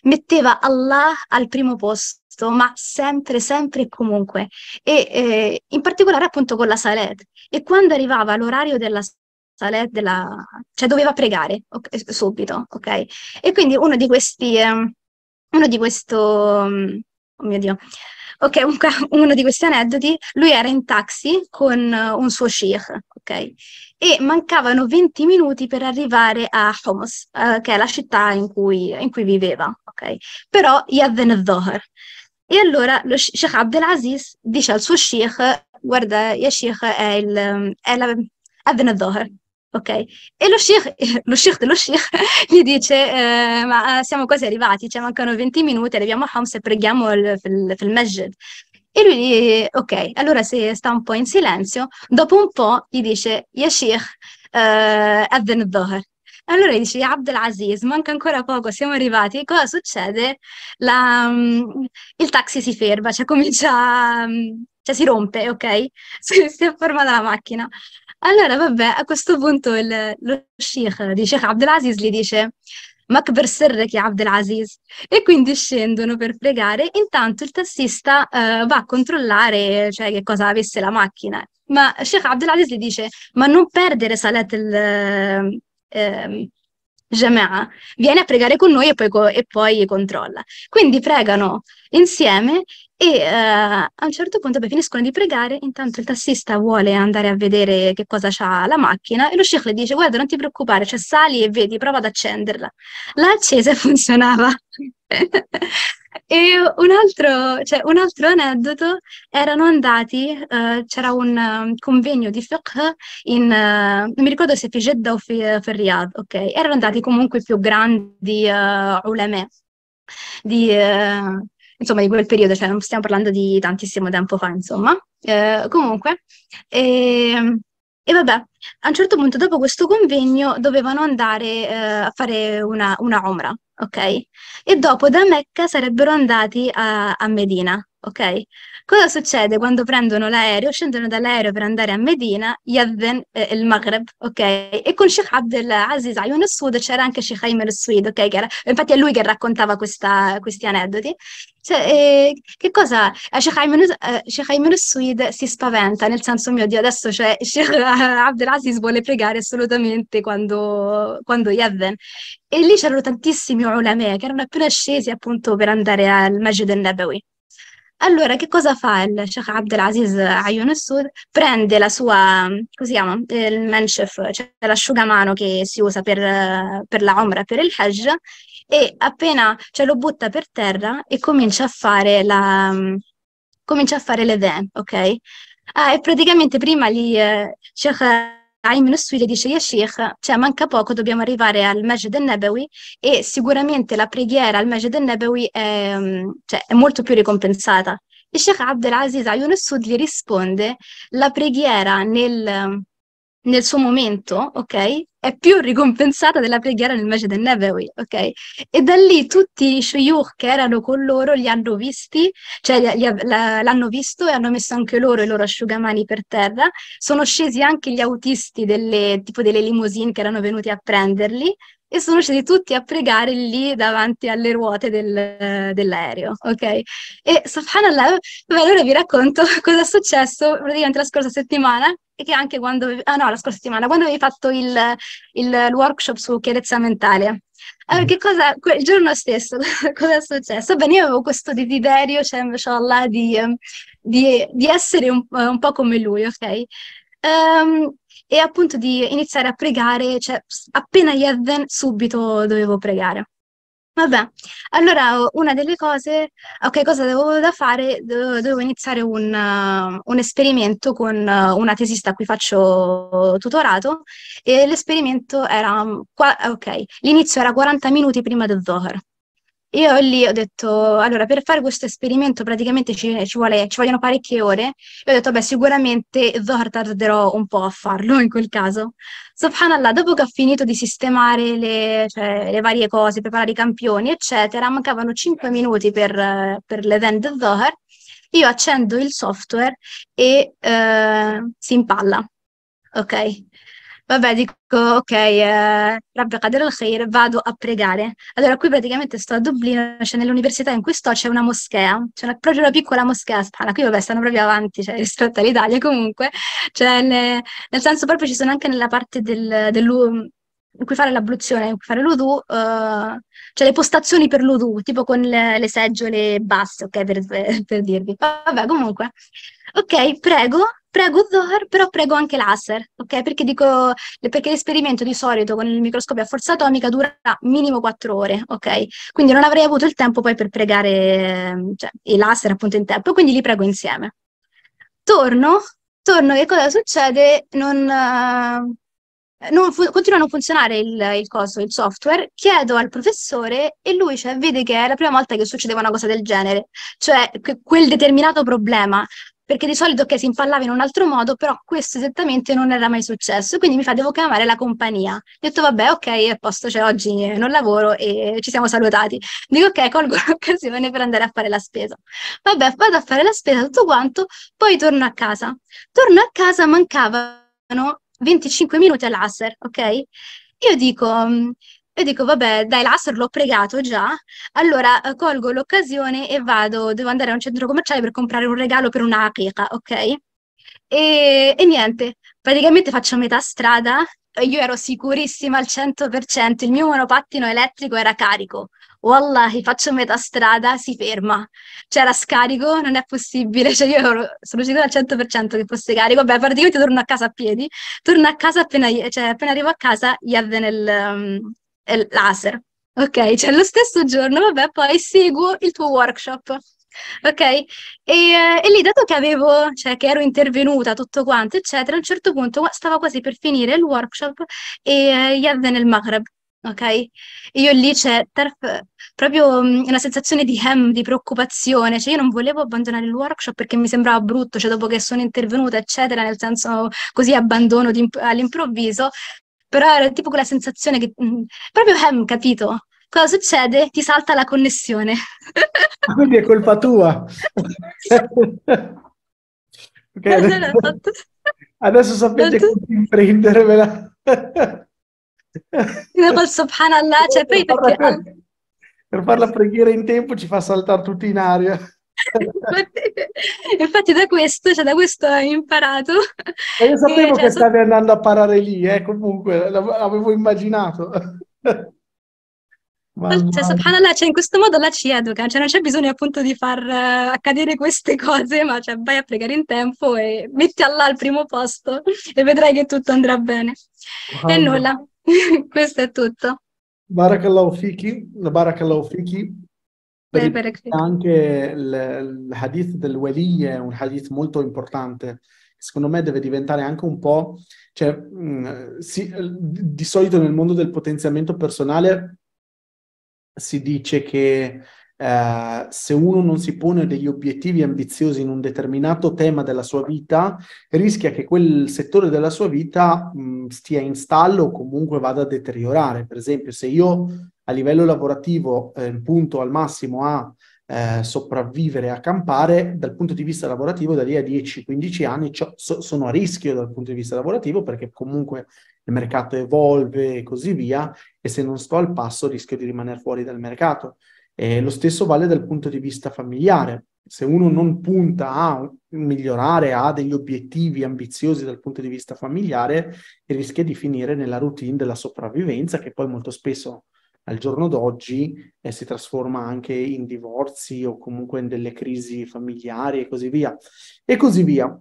metteva Allah al primo posto ma sempre, sempre e comunque. E eh, in particolare appunto con la Saled. E quando arrivava l'orario della sale della... cioè doveva pregare okay, subito, ok? E quindi uno di questi, um, uno di questo, mm, oh mio Dio, ok, un, uno di questi aneddoti, lui era in taxi con eh, un suo sheikh, ok? E mancavano 20 minuti per arrivare a Homs, uh, che è la città in cui, in cui viveva, ok? Però Yadden Zohar. E allora lo Sheikh Abdelaziz dice al suo sheikh, guarda, il sheikh è il... È la, Adhan al-Zohar, ok? E lo sheikh, lo sheikh dello sheikh gli dice eh, ma eh, siamo quasi arrivati, cioè mancano 20 minuti, arriviamo a Homs e preghiamo il, masjid. E lui dice, ok, allora si sta un po' in silenzio, dopo un po' gli dice, ya sheikh, eh, adhan al-dhuhr. Allora dice Abdel Aziz, manca ancora poco, siamo arrivati. Cosa succede? La, um, il taxi si ferma, cioè comincia, um, cioè si rompe, ok? Si, si forma la macchina. Allora, vabbè, a questo punto il, lo sheikh di Sheikh Abdelaziz gli dice Makber Serrek ya Abdelaziz e quindi scendono per pregare. Intanto il tassista eh, va a controllare cioè, che cosa avesse la macchina. Ma Sheikh Abdelaziz gli dice ma non perdere Salat il... Eh, Jama'a, viene a pregare con noi e poi, e poi controlla. Quindi pregano insieme e eh, a un certo punto beh, finiscono di pregare, intanto il tassista vuole andare a vedere che cosa c'ha la macchina e lo sheikh le dice guarda non ti preoccupare, cioè sali e vedi, prova ad accenderla. L'ha accesa e funzionava. E un altro, cioè, un altro, aneddoto, erano andati, uh, c'era un um, convegno di fiqh in, uh, non mi ricordo se fi Jeddah o fi, uh, ok? Erano andati comunque i più grandi uh, ulema di, uh, insomma di quel periodo, cioè non stiamo parlando di tantissimo tempo fa, insomma. Eh, comunque, eh, e vabbè, a un certo punto dopo questo convegno dovevano andare eh, a fare una, una omra, ok? E dopo da Mecca sarebbero andati a, a Medina, ok? Cosa succede quando prendono l'aereo? Scendono dall'aereo per andare a Medina, Yadden, eh, il Maghreb, ok? E con Sheikh Abdel Aziz Ayun al-Sud c'era anche Sheikh Ayman al-Suid, ok? Era, infatti è lui che raccontava questa, questi aneddoti. Cioè, eh, che cosa? Eh, Sheikh Ayman al-Suid eh, si spaventa, nel senso, oh mio Dio, adesso cioè, Sheikh Abdel Aziz vuole pregare assolutamente quando, quando Yadden. E lì c'erano tantissimi ulama che erano appena scesi appunto per andare al Masjid al-Nabawi. Allora, che cosa fa il Sheikh Abdelaziz Ayun al-Sud? Prende la sua, così chiama, il menshef, cioè l'asciugamano che si usa per, per la omra, per il hajj, e appena cioè, lo butta per terra e comincia a fare la, comincia a fare le den, ok? Ah, e praticamente prima gli eh, Sheikh Ayman al-Suili dice, Ya cioè manca poco, dobbiamo arrivare al Majid al-Nabawi e sicuramente la preghiera al Majid al-Nabawi è, mm, cioè, è molto più ricompensata. Il Sheikh Abdelaziz Ayun al-Sud gli risponde, la preghiera nel, mm, nel suo momento, ok, è più ricompensata della preghiera nel Masjid al-Nabawi, ok? E da lì tutti i shuyukh che erano con loro li hanno visti, cioè l'hanno visto e hanno messo anche loro i loro asciugamani per terra. Sono scesi anche gli autisti delle, tipo delle limousine che erano venuti a prenderli e sono scesi tutti a pregare lì davanti alle ruote del, dell'aereo, ok? E subhanallah, allora vi racconto cosa è successo praticamente la scorsa settimana e che anche quando, ah no, la scorsa settimana, quando avevi fatto il, il workshop su chiarezza mentale. Allora, mm. che cosa, quel giorno stesso, cosa è successo? Bene, io avevo questo desiderio, cioè, inshallah, di, di, di essere un, un po' come lui, ok? Um, e appunto di iniziare a pregare, cioè appena Yevven subito dovevo pregare. Vabbè, allora una delle cose, ok, cosa dovevo da fare? Dovevo iniziare un, uh, un esperimento con uh, una tesista a cui faccio tutorato e l'esperimento era, ok, l'inizio era 40 minuti prima del Zohar. Io lì ho detto, allora, per fare questo esperimento praticamente ci, ci, vuole, ci vogliono parecchie ore. E ho detto, beh, sicuramente Zohar tarderò un po' a farlo in quel caso. Subhanallah, dopo che ho finito di sistemare le, cioè, le varie cose, preparare i campioni, eccetera, mancavano 5 minuti per, per l'event Zohar, io accendo il software e eh, si impalla. Ok, vabbè dico ok, eh, Rabbi Qadr al-Khair, vado a pregare. Allora qui praticamente sto a Dublino, cioè nell'università in cui sto c'è una moschea, c'è una, proprio una piccola moschea, spana, qui vabbè stanno proprio avanti cioè, rispetto all'Italia comunque, cioè, nel, nel senso proprio ci sono anche nella parte del, dell'U in cui fare l'abluzione, in cui fare l'udu, uh, eh, cioè le postazioni per l'udu, tipo con le, le seggiole basse, ok, per, per, dirvi. Vabbè, comunque. Ok, prego, prego Zohar, però prego anche laser, ok? Perché, dico, perché l'esperimento di solito con il microscopio a forza atomica dura minimo 4 ore, ok? Quindi non avrei avuto il tempo poi per pregare cioè, i laser appunto in tempo, quindi li prego insieme. Torno, torno, che cosa succede? Non... Uh, non fu- continua a non funzionare il, il, coso, il software, chiedo al professore e lui cioè, vede che è la prima volta che succedeva una cosa del genere, cioè que- quel determinato problema, perché di solito okay, si impallava in un altro modo, però questo esattamente non era mai successo, quindi mi fa devo chiamare la compagnia. Ho detto vabbè ok, è a posto, cioè oggi non lavoro e ci siamo salutati. Dico ok, colgo l'occasione per andare a fare la spesa. Vabbè, vado a fare la spesa, tutto quanto, poi torno a casa. Torno a casa, mancava mancavano 25 minuti a laser, ok? Io dico, mm, io dico, vabbè, dai, l'Aser l'ho pregato già, allora eh, colgo l'occasione e vado, devo andare a un centro commerciale per comprare un regalo per una aqiqa, ok? E, e niente, praticamente faccio metà strada, io ero sicurissima al 100%, il mio monopattino elettrico era carico, wallahi faccio metà strada, si ferma, c'era cioè, scarico, non è possibile, cioè io sono sicura al 100% che fosse carico, beh io torno a casa a piedi, torno a casa appena, cioè, appena arrivo a casa gli avviene il, il um, laser, ok? Cioè lo stesso giorno, vabbè, poi seguo il tuo workshop. Ok? E, eh, e, lì, dato che avevo, cioè che ero intervenuta, tutto quanto, eccetera, a un certo punto stava quasi per finire il workshop e eh, gli avvenne il Maghreb ok? Io lì c'è terf- proprio mm, una sensazione di hem, di preoccupazione, cioè io non volevo abbandonare il workshop perché mi sembrava brutto, cioè dopo che sono intervenuta, eccetera, nel senso così abbandono di, all'improvviso, però era tipo quella sensazione che mh, mm, proprio hem, capito? Cosa succede? Ti salta la connessione. Ah, quindi è colpa tua. okay, adesso, adesso sapete come prendervela subhanallah, cioè poi perché... Per, per fare la preghiera in tempo ci fa saltare tutti in aria. infatti, infatti da questo, cioè da questo ho imparato. E io sapevo e, eh, cioè, che stavi so... andando a parare lì, eh, comunque, l'avevo immaginato. cioè, subhanallah, cioè, in questo modo la ci educa, cioè, non c'è bisogno appunto di far uh, accadere queste cose, ma cioè, vai a pregare in tempo e metti Allah al primo posto e vedrai che tutto andrà bene. Wow. E nulla. Questo è tutto. Barakallahu fiki, barakallahu fiki. Anche il, hadith del Wali è un hadith molto importante secondo me deve diventare anche un po', cioè, mh, mm, si, di solito nel mondo del potenziamento personale si dice che eh, se uno non si pone degli obiettivi ambiziosi in un determinato tema della sua vita, rischia che quel settore della sua vita mh, stia in stallo o comunque vada a deteriorare. Per esempio, se io a livello lavorativo eh, punto al massimo a eh, sopravvivere, a campare, dal punto di vista lavorativo, da lì a 10-15 anni so, sono a rischio dal punto di vista lavorativo perché comunque il mercato evolve e così via, e se non sto al passo rischio di rimanere fuori dal mercato. Eh, lo stesso vale dal punto di vista familiare. Se uno non punta a migliorare, ha degli obiettivi ambiziosi dal punto di vista familiare, rischia di finire nella routine della sopravvivenza, che poi molto spesso al giorno d'oggi eh, si trasforma anche in divorzi o comunque in delle crisi familiari e così via. E così via.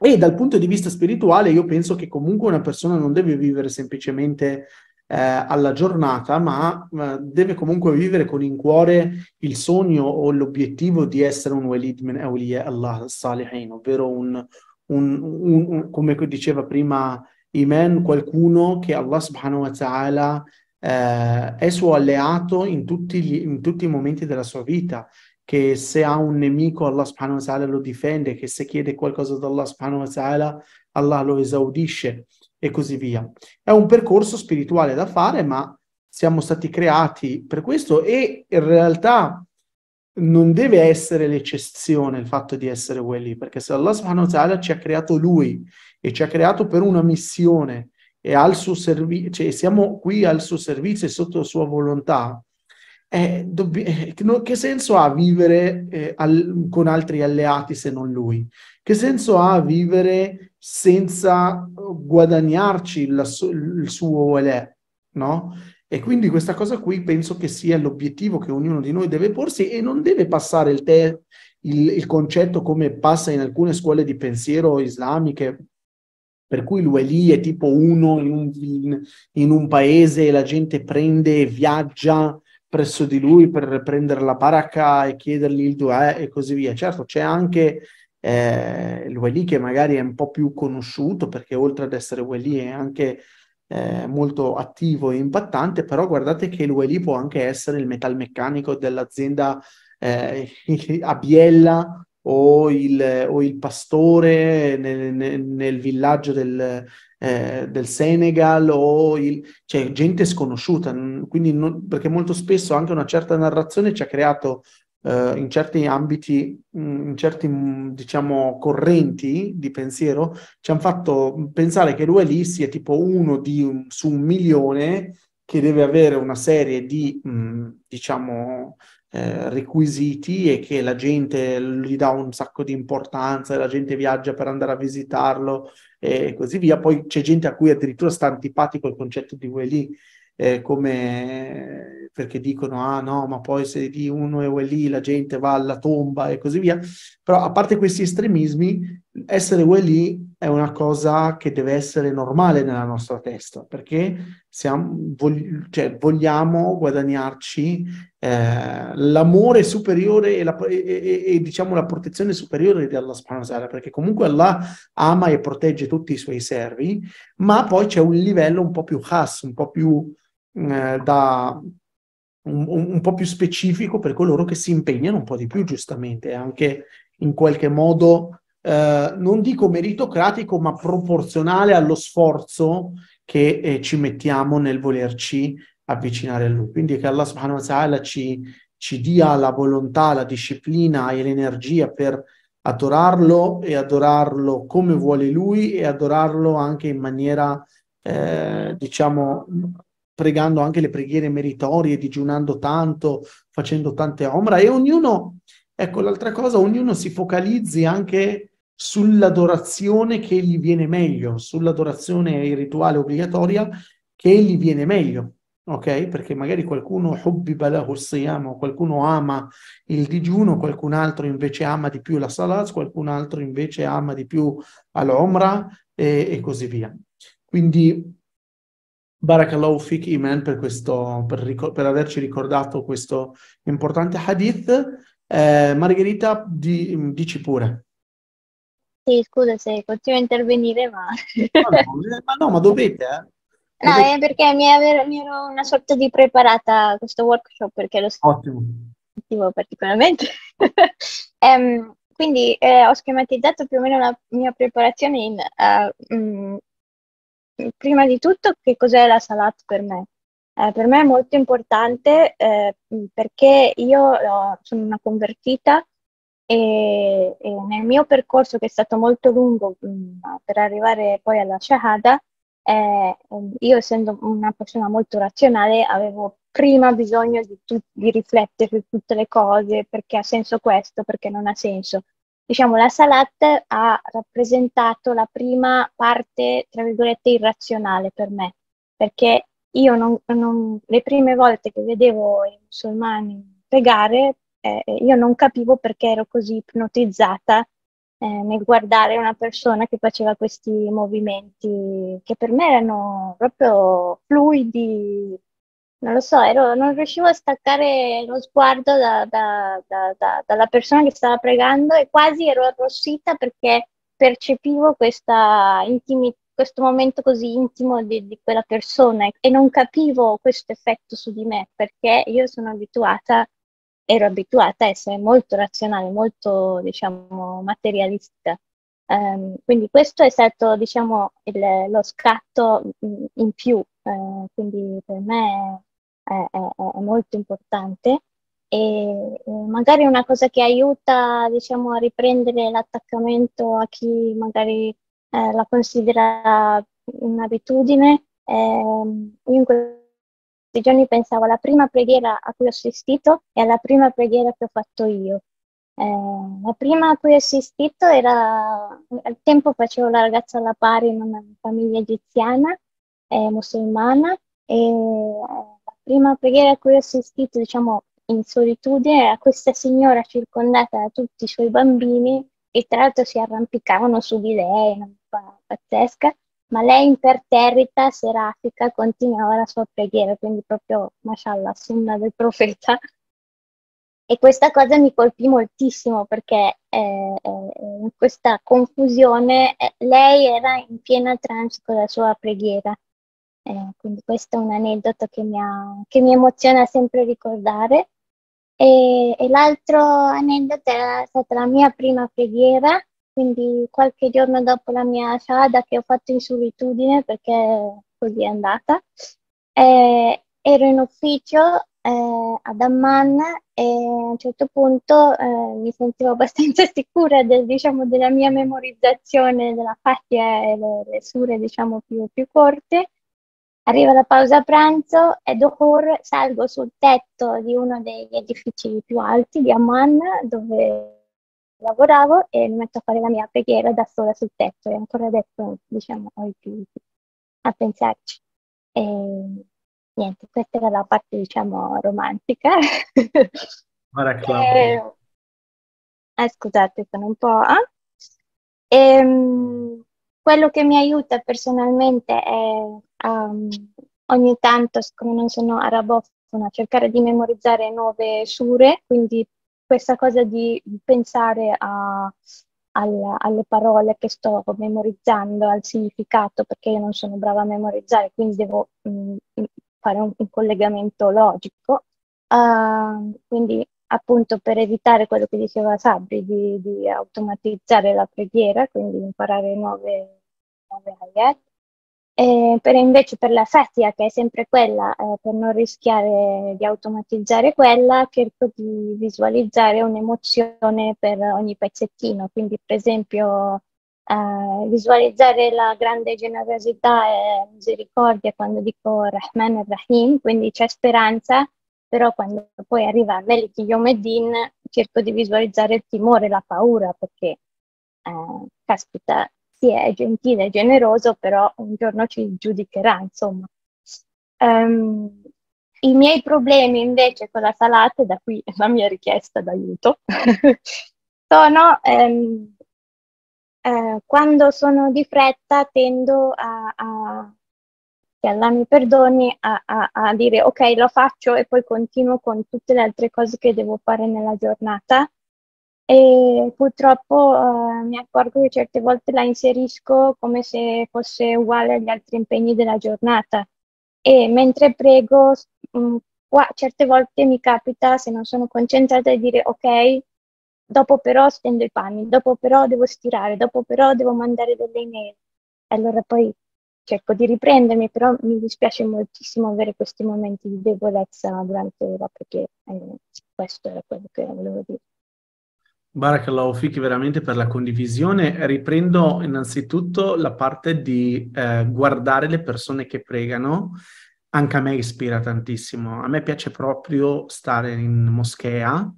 E dal punto di vista spirituale, io penso che comunque una persona non deve vivere semplicemente eh, alla giornata, ma eh, deve comunque vivere con in cuore il sogno o l'obiettivo di essere un walid min awliya Allah salihin, ovvero un, un, un, un, come diceva prima Iman, qualcuno che Allah subhanahu wa ta'ala eh, è suo alleato in tutti, gli, in tutti i momenti della sua vita, che se ha un nemico Allah subhanahu wa ta'ala lo difende, che se chiede qualcosa da Allah subhanahu wa ta'ala Allah lo esaudisce e così via. È un percorso spirituale da fare, ma siamo stati creati per questo e in realtà non deve essere l'eccezione il fatto di essere quelli, perché se Allah subhanahu wa ta'ala ci ha creato lui e ci ha creato per una missione e al suo servizio, cioè siamo qui al suo servizio e sotto la sua volontà, eh, dobb- eh, che senso ha vivere eh, al- con altri alleati se non lui? Che senso ha vivere senza eh, guadagnarci la, il suo elè? No? E quindi questa cosa qui penso che sia l'obiettivo che ognuno di noi deve porsi e non deve passare il, te- il, il concetto come passa in alcune scuole di pensiero islamiche, per cui lui è lì, è tipo uno in un, in, in un paese e la gente prende e viaggia presso di lui per prendere la baracca e chiedergli il duè e così via. Certo, c'è anche eh, Welly che magari è un po' più conosciuto perché oltre ad essere Welly è anche eh, molto attivo e impattante, però guardate che Welly può anche essere il metalmeccanico dell'azienda eh, a Biella o il, o il pastore nel, nel, nel villaggio del, eh, del Senegal o il, cioè, gente sconosciuta, quindi non, perché molto spesso anche una certa narrazione ci ha creato eh, in certi ambiti, mm, in certi mm, diciamo correnti di pensiero, ci hanno fatto pensare che lui lì sia tipo uno di, su un milione che deve avere una serie di, mh, mm, diciamo, eh, requisiti e che la gente gli dà un sacco di importanza, la gente viaggia per andare a visitarlo e così via. Poi c'è gente a cui addirittura sta antipatico il concetto di Welly, eh, come perché dicono ah no, ma poi se di uno è Welly la gente va alla tomba e così via. Però a parte questi estremismi, essere Welly è una cosa che deve essere normale nella nostra testa, perché mm. siamo, vog- cioè, vogliamo guadagnarci eh, l'amore superiore e, la, e, e, e, diciamo la protezione superiore di Allah Spanazara, perché comunque Allah ama e protegge tutti i suoi servi, ma poi c'è un livello un po' più has, un po' più mm, eh, da un, un, po' più specifico per coloro che si impegnano un po' di più, giustamente, anche in qualche modo eh, non dico meritocratico, ma proporzionale allo sforzo che eh, ci mettiamo nel volerci avvicinare a lui. Quindi che Allah subhanahu wa ta'ala ci, ci dia la volontà, la disciplina e l'energia per adorarlo e adorarlo come vuole lui e adorarlo anche in maniera, eh, diciamo, pregando anche le preghiere meritorie, digiunando tanto, facendo tante ombre e ognuno, ecco l'altra cosa, ognuno si focalizzi anche sull'adorazione che gli viene meglio, sull'adorazione e il rituale obbligatoria che gli viene meglio. Ok? Perché magari qualcuno qualcuno ama il digiuno, qualcun altro invece ama di più la salat, qualcun altro invece ama di più al e, e così via. Quindi Barakallahu fiqh iman per, questo, per, ricor- per averci ricordato questo importante hadith. Eh, Margherita, di, dici pure. Sì, scusa se continuo a intervenire, ma... Eh, ma, no, ma, dovete, eh? No, eh, è perché mi, ero una sorta di preparata a questo workshop perché lo sentivo particolarmente. um, quindi eh, ho schematizzato più o meno la mia preparazione in... Uh, eh, mh, mm, prima di tutto, che cos'è la salat per me? Eh, per me è molto importante eh, mm, perché io sono una convertita e, e, nel mio percorso che è stato molto lungo mh, mm, per arrivare poi alla Shahada, eh, io essendo una persona molto razionale avevo prima bisogno di, tu- di, riflettere su tutte le cose, perché ha senso questo, perché non ha senso. Diciamo, la Salat ha rappresentato la prima parte, tra virgolette, irrazionale per me, perché io non, non, le prime volte che vedevo i musulmani pregare, eh, io non capivo perché ero così ipnotizzata eh, nel guardare una persona che faceva questi movimenti che per me erano proprio fluidi, non lo so, ero, non riuscivo a staccare lo sguardo da, da, da, dalla persona che stava pregando e quasi ero arrossita perché percepivo intimi, questo momento così intimo di, di, quella persona e non capivo questo effetto su di me perché io sono abituata ero abituata a essere molto razionale, molto diciamo, materialista. Um, quindi questo è stato diciamo, il, lo scatto mm, in più, uh, quindi per me è, è, è molto importante. E, magari una cosa che aiuta diciamo, a riprendere l'attaccamento a chi magari eh, la considera un'abitudine. Eh, io mm, in tutti i giorni pensavo alla prima preghiera a cui ho assistito e alla prima preghiera che ho fatto io. Eh, la prima a cui ho assistito era, al tempo facevo la ragazza alla pari in una famiglia egiziana, eh, musulmana, e eh, la prima preghiera a cui ho assistito, diciamo, in solitudine era questa signora circondata da tutti i suoi bambini che tra l'altro si arrampicavano su di lei, una pazzesca, ma lei imperterrita, serafica, continuava la sua preghiera, quindi proprio, mashallah, sunna del profeta. E questa cosa mi colpì moltissimo perché eh, eh in questa confusione eh, lei era in piena trance con la sua preghiera. Eh, quindi questo è un aneddoto che mi, ha, che mi emoziona sempre ricordare. E, e l'altro aneddoto è stata la mia prima preghiera quindi qualche giorno dopo la mia shahada che ho fatto in solitudine perché così è andata, eh, ero in ufficio eh, ad Amman e a un certo punto eh, mi sentivo abbastanza sicura del, diciamo, della mia memorizzazione della fatia e le, le sure diciamo, più, più, corte. Arriva la pausa pranzo e dopo salgo sul tetto di uno degli edifici più alti di Amman dove lavoravo e mi metto a fare la mia preghiera da sola sul tetto e ancora adesso diciamo ho i piedi a pensarci. E, niente, questa era la parte diciamo romantica. Guarda Claudia. Eh, scusate, sono un po'... Eh? Ah. E, ehm, quello che mi aiuta personalmente è um, ogni tanto, siccome non sono arabofona, cercare di memorizzare nuove sure, quindi questa cosa di pensare a, al, alle parole che sto memorizzando, al significato, perché io non sono brava a memorizzare, quindi devo mh, mm, mm, fare un, un, collegamento logico. Uh, quindi appunto per evitare quello che diceva Sabri di, di automatizzare la preghiera, quindi imparare nuove, nuove ayat, eh, per invece per la fatica, che è sempre quella, eh, per non rischiare di automatizzare quella, cerco di visualizzare un'emozione per ogni pezzettino. Quindi, per esempio, eh, visualizzare la grande generosità e misericordia quando dico Rahman e Rahim, quindi c'è speranza, però quando poi arriva Meliki Yomedin cerco di visualizzare il timore, la paura, perché, eh, caspita, sì, è gentile, è generoso, però un giorno ci giudicherà, insomma. Um, I miei problemi invece con la salata, da qui la mia richiesta d'aiuto, sono um, uh, quando sono di fretta tendo a, a che Allah mi perdoni, a, a, a, dire ok, lo faccio e poi continuo con tutte le altre cose che devo fare nella giornata e purtroppo eh, mi accorgo che certe volte la inserisco come se fosse uguale agli altri impegni della giornata e mentre prego mh, mm, qua, certe volte mi capita se non sono concentrata di dire ok dopo però stendo i panni dopo però devo stirare dopo però devo mandare delle email e allora poi cerco di riprendermi però mi dispiace moltissimo avere questi momenti di debolezza durante la preghiera eh, questo era quello che volevo dire Barakallahu Fiki veramente per la condivisione. Riprendo innanzitutto la parte di eh, guardare le persone che pregano. Anche a me ispira tantissimo. A me piace proprio stare in moschea,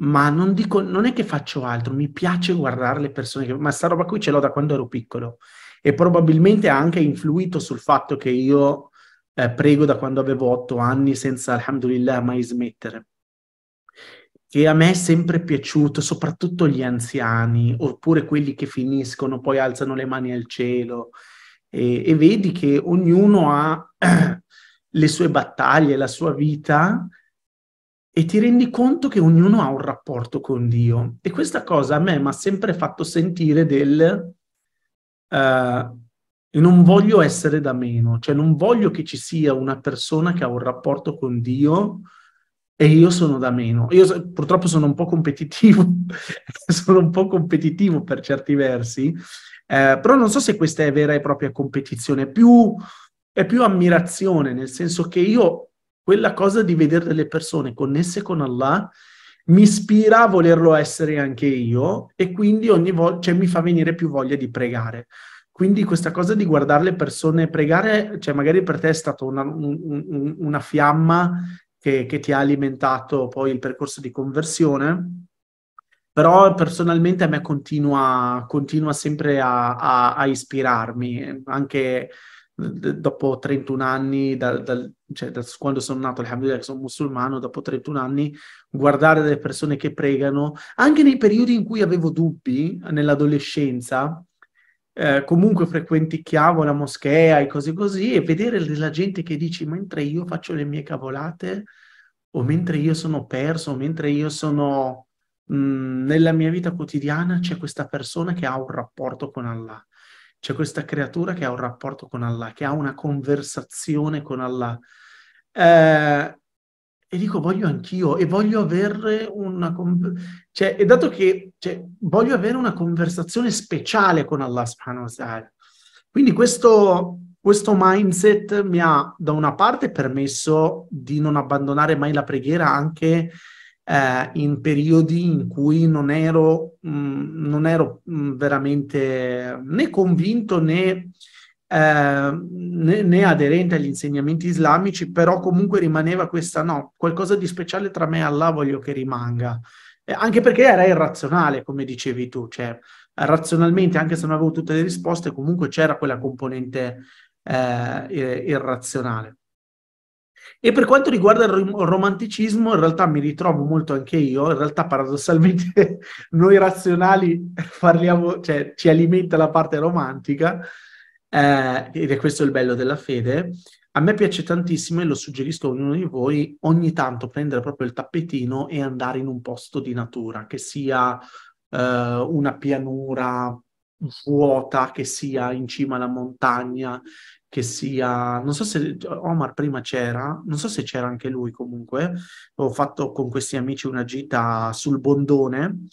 ma non, dico, non è che faccio altro, mi piace guardare le persone che... Ma sta roba qui ce l'ho da quando ero piccolo e probabilmente ha anche influito sul fatto che io eh, prego da quando avevo otto anni senza, alhamdulillah, mai smettere che a me è sempre piaciuto, soprattutto gli anziani, oppure quelli che finiscono, poi alzano le mani al cielo e, e vedi che ognuno ha le sue battaglie, la sua vita e ti rendi conto che ognuno ha un rapporto con Dio. E questa cosa a me mi ha sempre fatto sentire del... Uh, non voglio essere da meno, cioè non voglio che ci sia una persona che ha un rapporto con Dio e io sono da meno. Io purtroppo sono un po' competitivo, sono un po' competitivo per certi versi, eh, però non so se questa è vera e propria competizione, più, è più ammirazione, nel senso che io quella cosa di vedere delle persone connesse con Allah mi ispira a volerlo essere anche io e quindi ogni volta cioè, mi fa venire più voglia di pregare. Quindi questa cosa di guardare le persone pregare, cioè magari per te è stata una, un, un, una fiamma che, che ti ha alimentato poi il percorso di conversione però personalmente a me continua, continua sempre a, a, a, ispirarmi, anche dopo 31 anni, da, da, cioè, da quando sono nato, alhamdulillah, che sono musulmano, dopo 31 anni, guardare delle persone che pregano, anche nei periodi in cui avevo dubbi, nell'adolescenza, eh, comunque frequentichiamo la moschea e cose così, e vedere la gente che dice mentre io faccio le mie cavolate, o mentre io sono perso, o mentre io sono mhmm, nella mia vita quotidiana, c'è questa persona che ha un rapporto con Allah. C'è questa creatura che ha un rapporto con Allah, che ha una conversazione con Allah. Eh, e dico voglio anch'io e voglio avere una cioè e dato che cioè, voglio avere una conversazione speciale con Allah subhanahu wa ta'ala quindi questo, questo mindset mi ha da una parte permesso di non abbandonare mai la preghiera anche eh, in periodi in cui non ero, mh, mm, non ero mh, mm, veramente né convinto né eh, né, aderente agli insegnamenti islamici, però comunque rimaneva questa no, qualcosa di speciale tra me e Allah voglio che rimanga. Eh, anche perché era irrazionale, come dicevi tu, cioè razionalmente, anche se non avevo tutte le risposte, comunque c'era quella componente eh, irrazionale. E per quanto riguarda il romanticismo, in realtà mi ritrovo molto anche io, in realtà paradossalmente noi razionali parliamo, cioè ci alimenta la parte romantica, eh, ed è questo il bello della fede, a me piace tantissimo e lo suggerisco a ognuno di voi ogni tanto prendere proprio il tappetino e andare in un posto di natura, che sia eh, una pianura vuota, che sia in cima alla montagna, che sia, non so se Omar prima c'era, non so se c'era anche lui comunque, ho fatto con questi amici una gita sul Bondone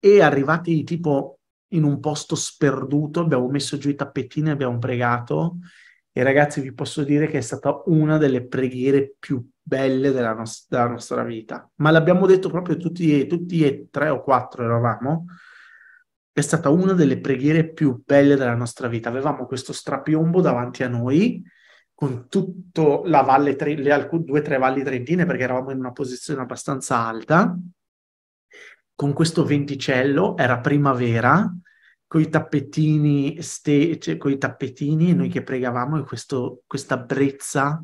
e arrivati tipo in un posto sperduto, abbiamo messo giù i tappetini, abbiamo pregato e ragazzi vi posso dire che è stata una delle preghiere più belle della, nos- della nostra vita, ma l'abbiamo detto proprio tutti, tutti e tre o quattro eravamo, è stata una delle preghiere più belle della nostra vita, avevamo questo strapiombo davanti a noi con tutta la valle, tre, le alc- due o tre valli trentine perché eravamo in una posizione abbastanza alta con questo venticello, era primavera, con i tappetini, ste- cioè, con i tappetini noi che pregavamo e questo, questa brezza,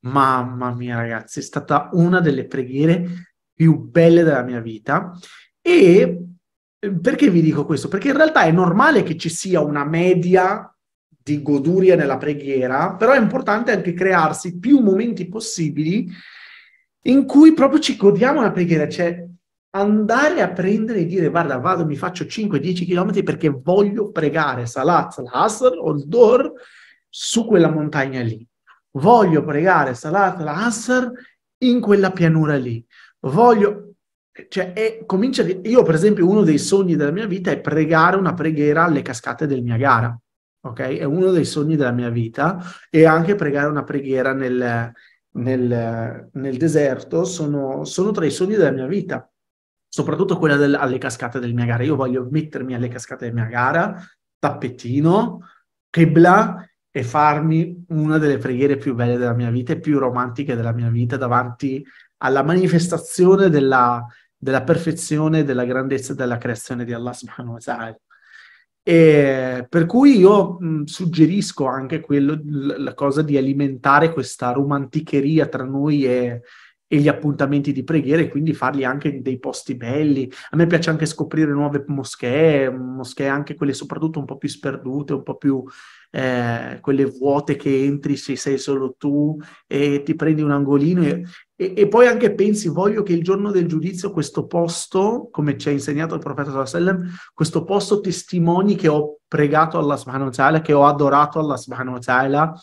mamma mia ragazzi, è stata una delle preghiere più belle della mia vita e eh, perché vi dico questo? Perché in realtà è normale che ci sia una media di goduria nella preghiera, però è importante anche crearsi più momenti possibili in cui proprio ci godiamo la preghiera, cioè andare a prendere e dire guarda vado mi faccio 5-10 km perché voglio pregare Salat al-Asr o il Dor su quella montagna lì voglio pregare Salat al-Asr in quella pianura lì voglio cioè è, comincia io per esempio uno dei sogni della mia vita è pregare una preghiera alle cascate del Niagara ok è uno dei sogni della mia vita e anche pregare una preghiera nel, nel, nel deserto sono, sono tra i sogni della mia vita soprattutto quella del, alle cascate del gara. Io voglio mettermi alle cascate del gara, tappettino, kebla e farmi una delle preghiere più belle della mia vita e più romantiche della mia vita davanti alla manifestazione della, della perfezione, della grandezza e della creazione di Allah subhanahu wa ta'ala. E per cui io mh, suggerisco anche quello, la cosa di alimentare questa romanticheria tra noi e, e gli appuntamenti di preghiera e quindi farli anche in dei posti belli. A me piace anche scoprire nuove moschee, moschee anche quelle soprattutto un po' più sperdute, un po' più eh, quelle vuote che entri se sei solo tu e ti prendi un angolino e, e, e, poi anche pensi voglio che il giorno del giudizio questo posto, come ci ha insegnato il profeta Sallam, questo posto testimoni che ho pregato alla subhanahu wa ta'ala, che ho adorato alla subhanahu wa ta'ala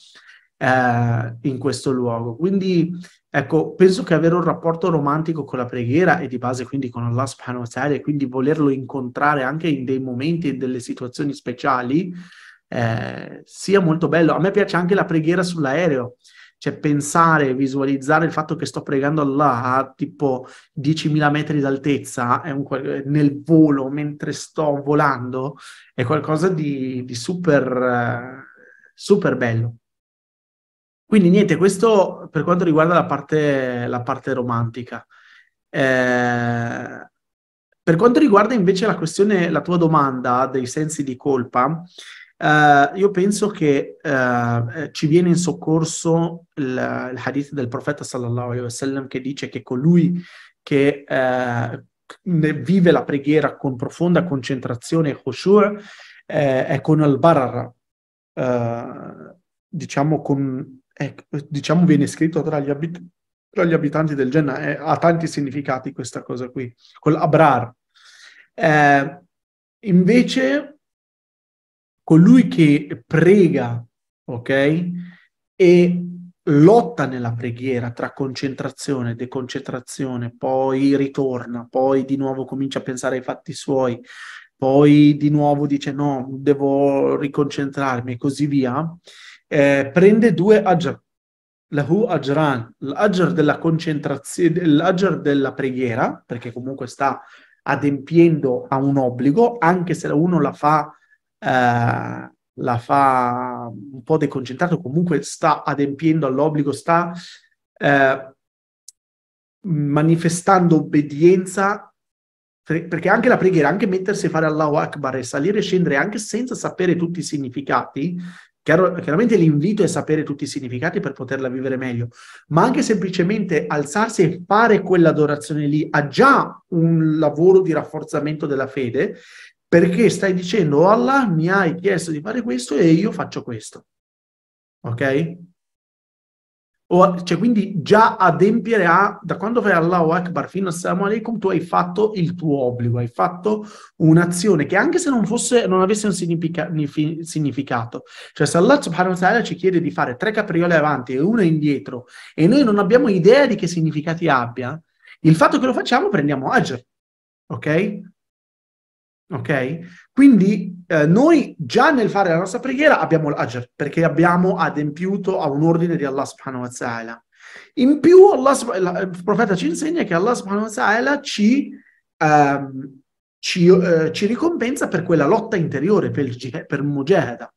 eh, in questo luogo. Quindi Ecco, penso che avere un rapporto romantico con la preghiera e di base quindi con Allah subhanahu wa ta'ala e quindi volerlo incontrare anche in dei momenti e delle situazioni speciali eh, sia molto bello. A me piace anche la preghiera sull'aereo, cioè pensare, visualizzare il fatto che sto pregando Allah a tipo 10.000 metri d'altezza un, nel volo mentre sto volando è qualcosa di, di super, eh, super bello. Quindi niente, questo per quanto riguarda la parte, la parte romantica. Eh, per quanto riguarda invece la questione, la tua domanda dei sensi di colpa, eh, io penso che eh, eh ci viene in soccorso il, il hadith del profeta sallallahu alaihi wasallam che dice che colui che eh, vive la preghiera con profonda concentrazione e khushu' eh, è con al-barar, diciamo con ecco, diciamo viene scritto tra gli, abit- tra gli abitanti del Genna, eh, ha tanti significati questa cosa qui, col Abrar. Eh, invece, colui che prega, ok, e lotta nella preghiera tra concentrazione, deconcentrazione, poi ritorna, poi di nuovo comincia a pensare ai fatti suoi, poi di nuovo dice no, devo riconcentrarmi e così via eh, prende due ajr, hu ajran, l'ajr della concentrazione, l'ajr della preghiera, perché comunque sta adempiendo a un obbligo, anche se uno la fa, eh, la fa un po' deconcentrato, comunque sta adempiendo all'obbligo, sta eh, manifestando obbedienza, perché anche la preghiera, anche mettersi a fare Allahu Akbar e salire e scendere anche senza sapere tutti i significati, Chiaro, chiaramente l'invito è sapere tutti i significati per poterla vivere meglio, ma anche semplicemente alzarsi e fare quell'adorazione lì ha già un lavoro di rafforzamento della fede, perché stai dicendo, oh Allah mi hai chiesto di fare questo e io faccio questo. Ok? O, cioè, quindi già adempiere a, da quando fai Allahu Akbar fino a Salamu Alaikum, tu hai fatto il tuo obbligo, hai fatto un'azione che anche se non, fosse, non avesse un significa, significato, cioè se Allah subhanahu wa ta'ala ci chiede di fare tre capriole avanti e una indietro e noi non abbiamo idea di che significati abbia, il fatto che lo facciamo prendiamo agio, ok? Ok? Quindi eh, noi già nel fare la nostra preghiera abbiamo l'ajr, ah, certo, perché abbiamo adempiuto a un ordine di Allah subhanahu wa ta'ala. In più Allah, eh, il profeta ci insegna che Allah subhanahu wa ta'ala ci, ehm, ci, eh, ci, ricompensa per quella lotta interiore, per, il, per Mujahada.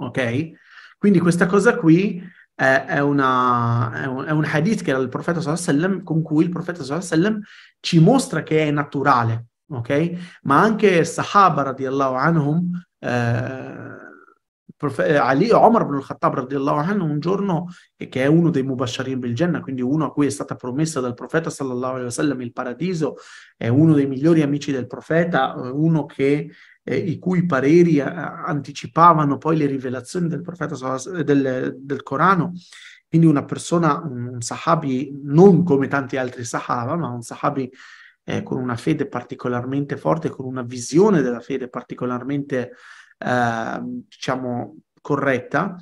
Ok? Quindi questa cosa qui eh, è, una, è, un, è, un, hadith che era il profeta sallam, con cui il profeta sallam ci mostra che è naturale ok? Ma anche Sahaba radiallahu anhum, eh, eh Ali Omar ibn al-Khattab radiallahu anhu un giorno che è uno dei Mubasharim bil Jannah, quindi uno a cui è stata promessa dal profeta sallallahu alaihi wasallam il paradiso, è uno dei migliori amici del profeta, eh, uno che eh, i cui pareri anticipavano poi le rivelazioni del profeta del, del Corano. Quindi una persona, un, un sahabi non come tanti altri sahaba, ma un sahabi eh, con una fede particolarmente forte, con una visione della fede particolarmente, eh, diciamo, corretta.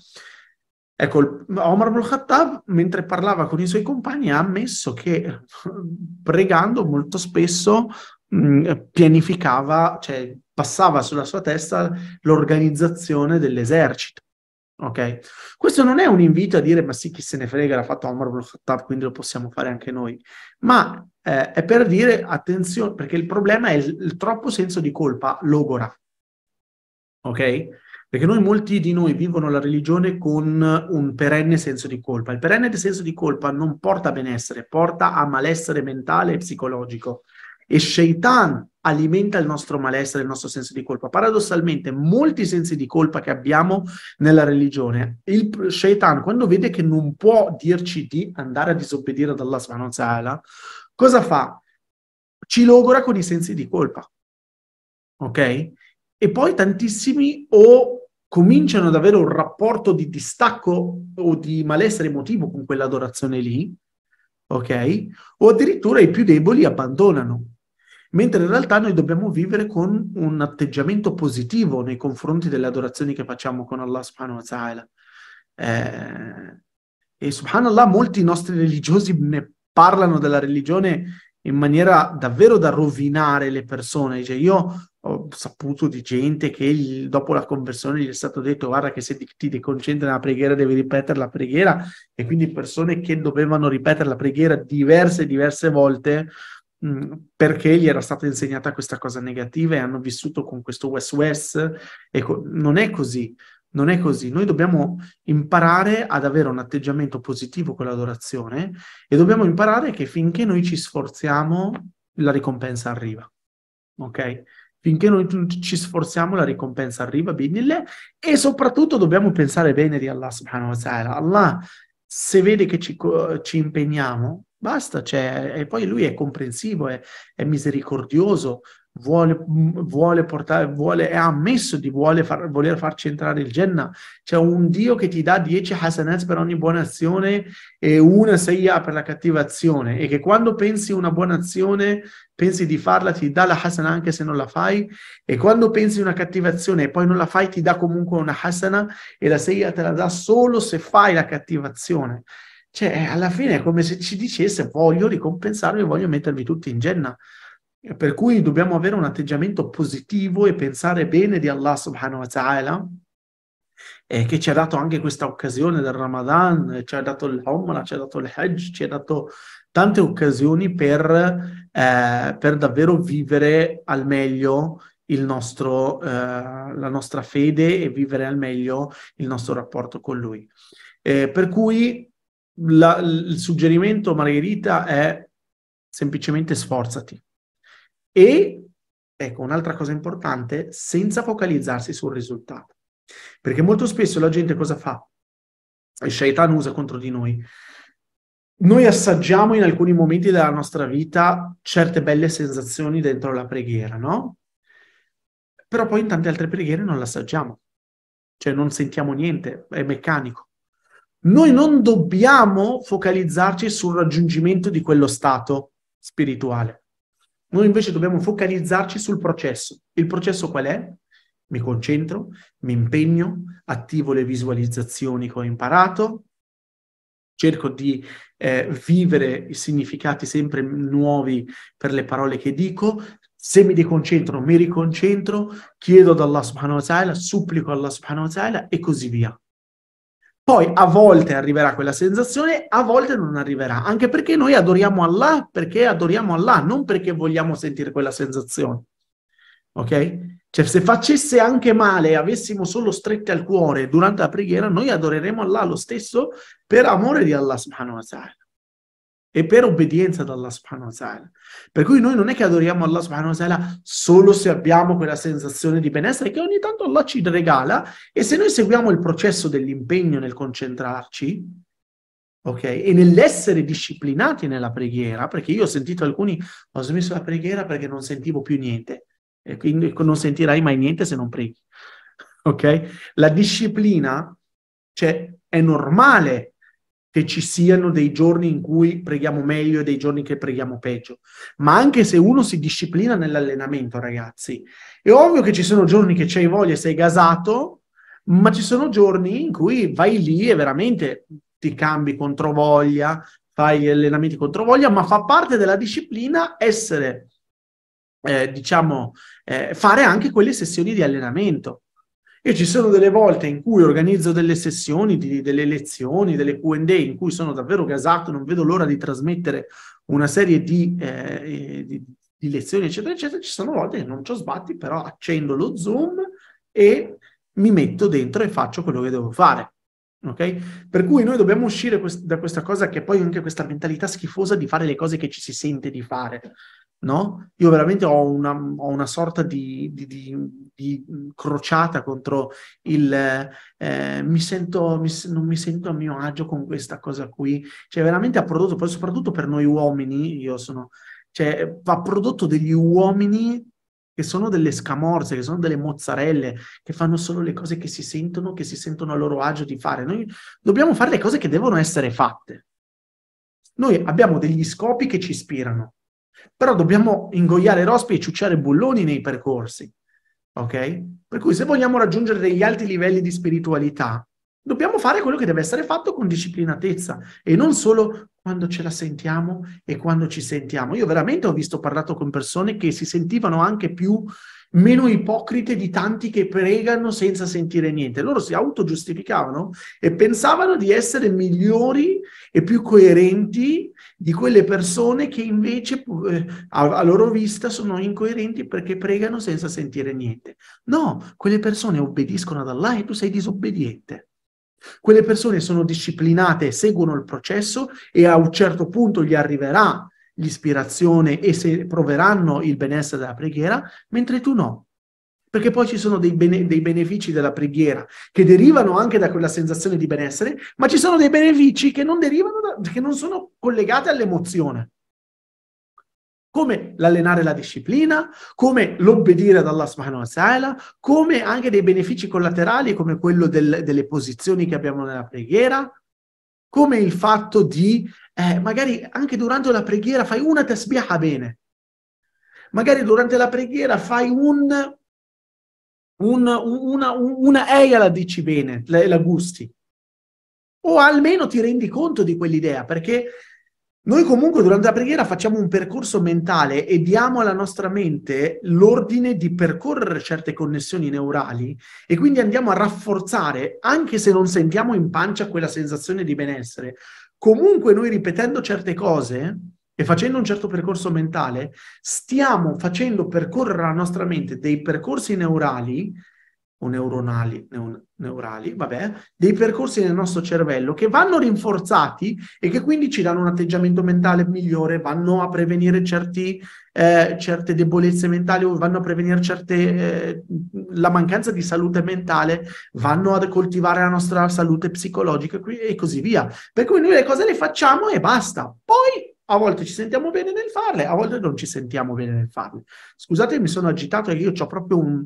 Ecco, Omar Abdul Khattab, mentre parlava con i suoi compagni, ha ammesso che pregando molto spesso mh, mm, pianificava, cioè passava sulla sua testa l'organizzazione dell'esercito Ok? Questo non è un invito a dire ma sì, chi se ne frega, l'ha fatto Omar ibn Khattab, quindi lo possiamo fare anche noi, ma eh, è per dire attenzione, perché il problema è il, il troppo senso di colpa logora. Ok? Perché noi, molti di noi vivono la religione con un perenne senso di colpa. Il perenne senso di colpa non porta a benessere, porta a malessere mentale e psicologico. E Shaitan alimenta il nostro malessere, il nostro senso di colpa. Paradossalmente, molti sensi di colpa che abbiamo nella religione, il shaitan, quando vede che non può dirci di andare a disobbedire ad Allah subhanahu wa ta'ala, cosa fa? Ci logora con i sensi di colpa. Ok? E poi tantissimi o cominciano ad avere un rapporto di distacco o di malessere emotivo con quell'adorazione lì, ok? O addirittura i più deboli abbandonano mentre in realtà noi dobbiamo vivere con un atteggiamento positivo nei confronti delle adorazioni che facciamo con Allah subhanahu wa ta'ala. Eh, e subhanallah, molti nostri religiosi ne parlano della religione in maniera davvero da rovinare le persone. Cioè, io ho saputo di gente che il, dopo la conversione gli è stato detto guarda che se ti deconcentri nella preghiera devi ripetere la preghiera e quindi persone che dovevano ripetere la preghiera diverse diverse volte Mm, perché gli era stata insegnata questa cosa negativa e hanno vissuto con questo West West. Co- ecco, non è così, non è così. Noi dobbiamo imparare ad avere un atteggiamento positivo con l'adorazione e dobbiamo imparare che finché noi ci sforziamo, la ricompensa arriva. Ok? Finché noi ci sforziamo, la ricompensa arriva, binille, e soprattutto dobbiamo pensare bene di Allah subhanahu wa ta'ala. Allah, se vede che ci, ci impegniamo, Basta, cioè, e poi lui è comprensivo, è, è misericordioso, vuole, vuole, portare, vuole, è ammesso di vuole far, voler farci entrare il Jannah. C'è un Dio che ti dà 10 hasanat per ogni buona azione e una seia per la cattiva azione e che quando pensi una buona azione, pensi di farla, ti dà la hasana anche se non la fai e quando pensi una cattiva azione e poi non la fai, ti dà comunque una hasana e la seia te la dà solo se fai la cattiva azione. Cioè, eh, alla fine è come se ci dicesse voglio ricompensarvi, voglio mettervi tutti in genna. Per cui dobbiamo avere un atteggiamento positivo e pensare bene di Allah subhanahu wa ta'ala, eh, che ci ha dato anche questa occasione del Ramadan, ci ha dato il ci ha dato il Hajj, ci ha dato tante occasioni per, eh, per davvero vivere al meglio nostro, eh, la nostra fede e vivere al meglio il nostro rapporto con Lui. Eh, per cui la, il suggerimento Margherita è semplicemente sforzati. E, ecco, un'altra cosa importante, senza focalizzarsi sul risultato. Perché molto spesso la gente cosa fa? E Shaitan usa contro di noi. Noi assaggiamo in alcuni momenti della nostra vita certe belle sensazioni dentro la preghiera, no? Però poi in tante altre preghiere non l'assaggiamo, cioè non sentiamo niente, è meccanico. Noi non dobbiamo focalizzarci sul raggiungimento di quello stato spirituale. Noi invece dobbiamo focalizzarci sul processo. Il processo qual è? Mi concentro, mi impegno, attivo le visualizzazioni che ho imparato, cerco di eh, vivere i significati sempre nuovi per le parole che dico. Se mi deconcentro, mi riconcentro, chiedo ad Allah subhanahu wa ta'ala, supplico Allah subhanahu wa ta'ala e così via. Poi a volte arriverà quella sensazione, a volte non arriverà, anche perché noi adoriamo Allah perché adoriamo Allah, non perché vogliamo sentire quella sensazione. Ok? Cioè se facesse anche male e avessimo solo strette al cuore durante la preghiera, noi adoreremo Allah lo stesso per amore di Allah subhanahu wa ta'ala e per obbedienza ad Allah subhanahu wa ta'ala. Per cui noi non è che adoriamo Allah subhanahu wa ta'ala solo se abbiamo quella sensazione di benessere che ogni tanto Allah ci regala e se noi seguiamo il processo dell'impegno nel concentrarci, ok, e nell'essere disciplinati nella preghiera, perché io ho sentito alcuni, ho smesso la preghiera perché non sentivo più niente, e quindi non sentirai mai niente se non preghi, ok? La disciplina, cioè, è normale che ci siano dei giorni in cui preghiamo meglio e dei giorni che preghiamo peggio, ma anche se uno si disciplina nell'allenamento, ragazzi, è ovvio che ci sono giorni che c'hai voglia e sei gasato, ma ci sono giorni in cui vai lì e veramente ti cambi contro voglia, fai gli allenamenti contro voglia, ma fa parte della disciplina essere, eh, diciamo, eh, fare anche quelle sessioni di allenamento. E ci sono delle volte in cui organizzo delle sessioni, di, delle lezioni, delle QA, in cui sono davvero gasato, non vedo l'ora di trasmettere una serie di, eh, di, di lezioni, eccetera, eccetera. Ci sono volte che non ci sbatti, però accendo lo Zoom e mi metto dentro e faccio quello che devo fare. Okay? Per cui noi dobbiamo uscire quest- da questa cosa che poi anche questa mentalità schifosa di fare le cose che ci si sente di fare no? Io veramente ho una, ho una sorta di, di, di, di, crociata contro il eh, mi sento, mi, non mi sento a mio agio con questa cosa qui. Cioè, veramente ha prodotto, poi soprattutto per noi uomini, io sono, cioè, ha prodotto degli uomini che sono delle scamorze, che sono delle mozzarelle, che fanno solo le cose che si sentono, che si sentono a loro agio di fare. Noi dobbiamo fare le cose che devono essere fatte. Noi abbiamo degli scopi che ci ispirano, però dobbiamo ingoiare rospi e ciucciare bulloni nei percorsi, ok? Per cui se vogliamo raggiungere degli alti livelli di spiritualità, dobbiamo fare quello che deve essere fatto con disciplinatezza e non solo quando ce la sentiamo e quando ci sentiamo. Io veramente ho visto, ho parlato con persone che si sentivano anche più meno ipocrite di tanti che pregano senza sentire niente. Loro si autogiustificavano e pensavano di essere migliori e più coerenti di quelle persone che invece eh, a loro vista sono incoerenti perché pregano senza sentire niente. No, quelle persone obbediscono ad Allah e tu sei disobbediente. Quelle persone sono disciplinate, seguono il processo e a un certo punto gli arriverà l'ispirazione e se proveranno il benessere della preghiera, mentre tu no perché poi ci sono dei, bene, dei, benefici della preghiera che derivano anche da quella sensazione di benessere, ma ci sono dei benefici che non derivano, da, che non sono collegati all'emozione. Come l'allenare la disciplina, come l'obbedire ad Allah subhanahu wa ta'ala, come anche dei benefici collaterali come quello del, delle posizioni che abbiamo nella preghiera, come il fatto di, eh, magari anche durante la preghiera fai una tasbiha bene, magari durante la preghiera fai un una, una, una EIA la dici bene, la, la gusti, o almeno ti rendi conto di quell'idea, perché noi comunque durante la preghiera facciamo un percorso mentale e diamo alla nostra mente l'ordine di percorrere certe connessioni neurali e quindi andiamo a rafforzare, anche se non sentiamo in pancia quella sensazione di benessere, comunque noi ripetendo certe cose e facendo un certo percorso mentale, stiamo facendo percorrere alla nostra mente dei percorsi neurali o neuronali, neu- neurali, vabbè, dei percorsi nel nostro cervello che vanno rinforzati e che quindi ci danno un atteggiamento mentale migliore, vanno a prevenire certi, eh, certe debolezze mentali o vanno a prevenire certe, eh, la mancanza di salute mentale, vanno a coltivare la nostra salute psicologica e così via. Per cui noi le cose le facciamo e basta. Poi a volte ci sentiamo bene nel farle, a volte non ci sentiamo bene nel farle. Scusate, mi sono agitato e io ho proprio un,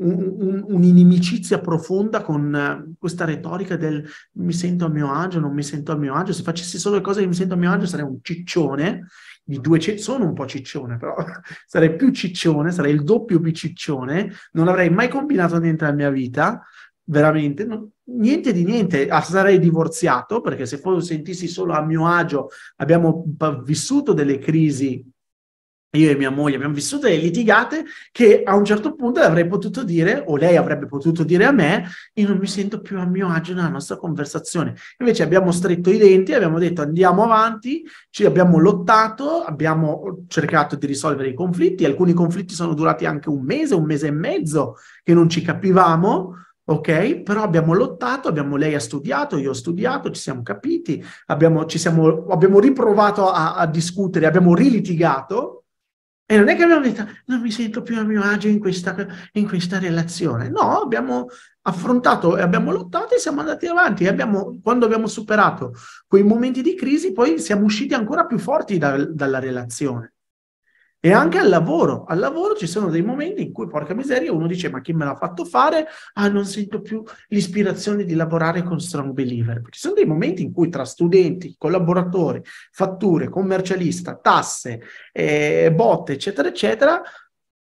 un, un, un'inimicizia profonda con eh, questa retorica del mi sento a mio agio, non mi sento a mio agio. Se facessi solo le cose che mi sento a mio agio sarei un ciccione di 200, sono un po' ciccione, però sarei più ciccione, sarei il doppio più ciccione, non avrei mai combinato niente nella mia vita veramente no, niente di niente, ah, sarei divorziato perché se poi sentissi solo a mio agio, abbiamo vissuto delle crisi, io e mia moglie abbiamo vissuto delle litigate che a un certo punto avrei potuto dire o lei avrebbe potuto dire a me, io non mi sento più a mio agio nella nostra conversazione. Invece abbiamo stretto i denti, abbiamo detto andiamo avanti, ci abbiamo lottato, abbiamo cercato di risolvere i conflitti, alcuni conflitti sono durati anche un mese, un mese e mezzo che non ci capivamo ok? Però abbiamo lottato, abbiamo, lei ha studiato, io ho studiato, ci siamo capiti, abbiamo, ci siamo, abbiamo riprovato a, a, discutere, abbiamo rilitigato e non è che abbiamo detto non mi sento più a mio agio in questa, in questa relazione. No, abbiamo affrontato e abbiamo lottato e siamo andati avanti. Abbiamo, quando abbiamo superato quei momenti di crisi, poi siamo usciti ancora più forti da, dalla relazione. E anche al lavoro, al lavoro ci sono dei momenti in cui, porca miseria, uno dice ma chi me l'ha fatto fare? Ah, non sento più l'ispirazione di lavorare con Strong Believer. ci sono dei momenti in cui tra studenti, collaboratori, fatture, commercialista, tasse, eh, botte, eccetera, eccetera,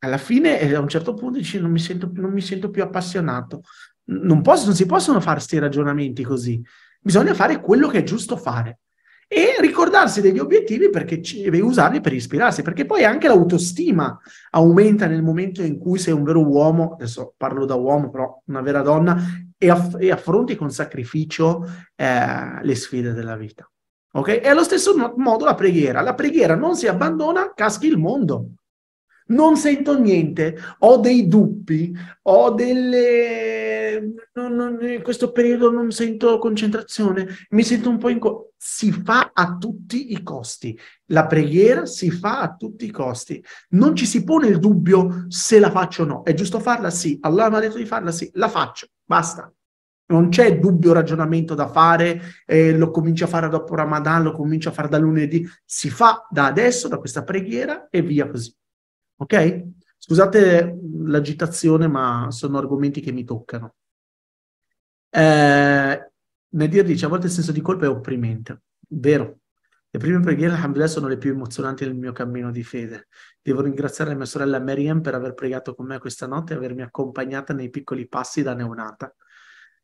alla fine eh, a un certo punto dici non mi sento, non mi sento più appassionato. Non, posso, non si possono fare questi ragionamenti così. Bisogna fare quello che è giusto fare e ricordarsi degli obiettivi perché ci, deve usarli per ispirarsi, perché poi anche l'autostima aumenta nel momento in cui sei un vero uomo, adesso parlo da uomo, però una vera donna, e, aff- e affronti con sacrificio eh, le sfide della vita. Okay? E allo stesso modo la preghiera. La preghiera non si abbandona, caschi il mondo. Non sento niente, ho dei dubbi, ho delle non, non, in questo periodo non sento concentrazione, mi sento un po' in... Co- si fa a tutti i costi, la preghiera si fa a tutti i costi, non ci si pone il dubbio se la faccio o no, è giusto farla? Sì, Allah mi ha detto di farla? Sì, la faccio, basta. Non c'è dubbio ragionamento da fare, eh, lo comincio a fare dopo Ramadan, lo comincio a fare da lunedì, si fa da adesso, da questa preghiera e via così. Ok? Scusate l'agitazione, ma sono argomenti che mi toccano. Eh, Nedir dice, a volte il senso di colpa è opprimente. Vero. Le prime preghiere, alhamdulillah, sono le più emozionanti del mio cammino di fede. Devo ringraziare mia sorella Mariam per aver pregato con me questa notte e avermi accompagnata nei piccoli passi da neonata.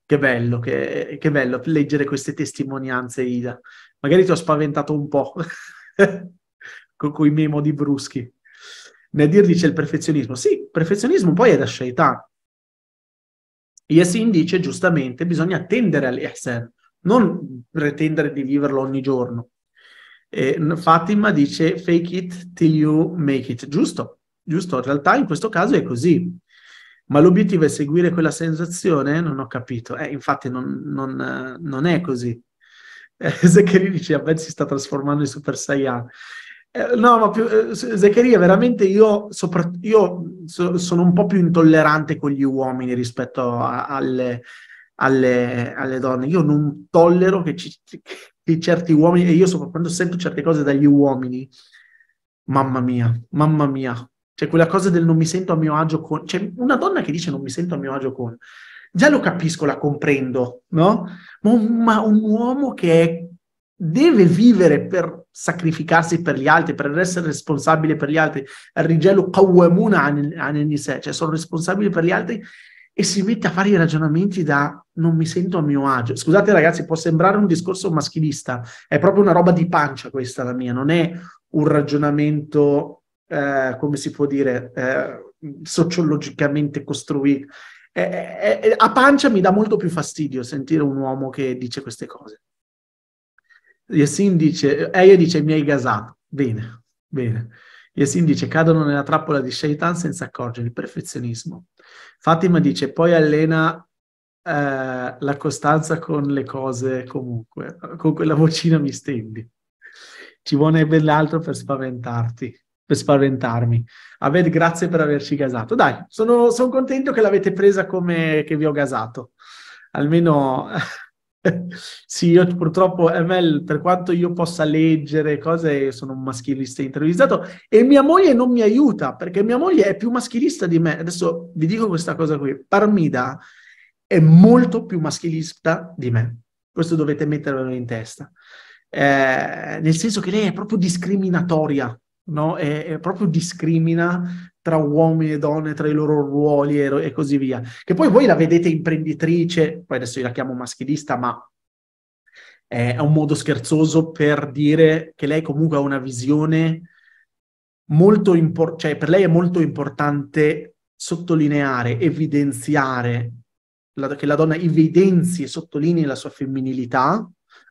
Che bello, che, che bello leggere queste testimonianze, Ida. Magari ti ho spaventato un po' con quei miei modi bruschi. Nedir dice il perfezionismo. Sì, perfezionismo poi è da shaitan. Yassin dice giustamente bisogna tendere all'ihsan, non pretendere di viverlo ogni giorno. Eh, Fatima dice fake it till you make it, giusto? Giusto, in realtà in questo caso è così. Ma l'obiettivo è seguire quella sensazione? Non ho capito. Eh, infatti non, non, non, è così. Eh, Zeccheri dice, Abed si sta trasformando in Super Saiyan. Eh, no, ma più, eh, Zaccaria, veramente io, sopra, io so, sono un po' più intollerante con gli uomini rispetto a, alle, alle, alle, donne. Io non tollero che, ci, che certi uomini, e io soprattutto quando sento certe cose dagli uomini, mamma mia, mamma mia, cioè quella cosa del non mi sento a mio agio con, cioè una donna che dice non mi sento a mio agio con, già lo capisco, la comprendo, no? Ma ma un uomo che deve vivere per sacrificarsi per gli altri, per essere responsabile per gli altri. Rigelo Qawwamuna Anenise, cioè sono responsabile per gli altri e si mette a fare i ragionamenti da non mi sento a mio agio. Scusate ragazzi, può sembrare un discorso maschilista, è proprio una roba di pancia questa la mia, non è un ragionamento, eh, come si può dire, eh, sociologicamente costruito. Eh, eh, eh a pancia mi dà molto più fastidio sentire un uomo che dice queste cose. Yassin dice, Eia dice mi hai gasato, bene, bene. Yassin dice cadono nella trappola di Shaitan senza accorgere il perfezionismo. Fatima dice poi allena eh, la costanza con le cose comunque, con quella vocina mi stendi. Ci vuole bell'altro per spaventarti, per spaventarmi. Aved, grazie per averci gasato. Dai, sono, sono contento che l'avete presa come che vi ho gasato. Almeno sì, io purtroppo ML, per quanto io possa leggere cose, sono un maschilista intervistato e mia moglie non mi aiuta perché mia moglie è più maschilista di me. Adesso vi dico questa cosa qui, Parmida è molto più maschilista di me. Questo dovete mettervelo in testa. Eh, nel senso che lei è proprio discriminatoria no? E, e proprio discrimina tra uomini e donne, tra i loro ruoli e, e, così via. Che poi voi la vedete imprenditrice, poi adesso io la chiamo maschilista, ma è un modo scherzoso per dire che lei comunque ha una visione molto importante, cioè per lei è molto importante sottolineare, evidenziare, la, che la donna evidenzi e sottolinei la sua femminilità,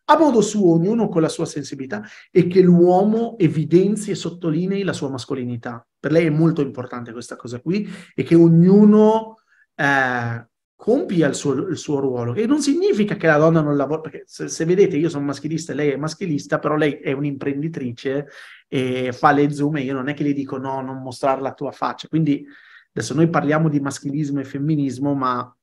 a modo suo, ognuno con la sua sensibilità, e che l'uomo evidenzi e sottolinei la sua mascolinità. Per lei è molto importante questa cosa qui, e che ognuno eh, compia il suo, il suo, ruolo. E non significa che la donna non lavora, perché se, se, vedete io sono maschilista e lei è maschilista, però lei è un'imprenditrice e fa le zoom e io non è che le dico no, non mostrare la tua faccia. Quindi adesso noi parliamo di maschilismo e femminismo, ma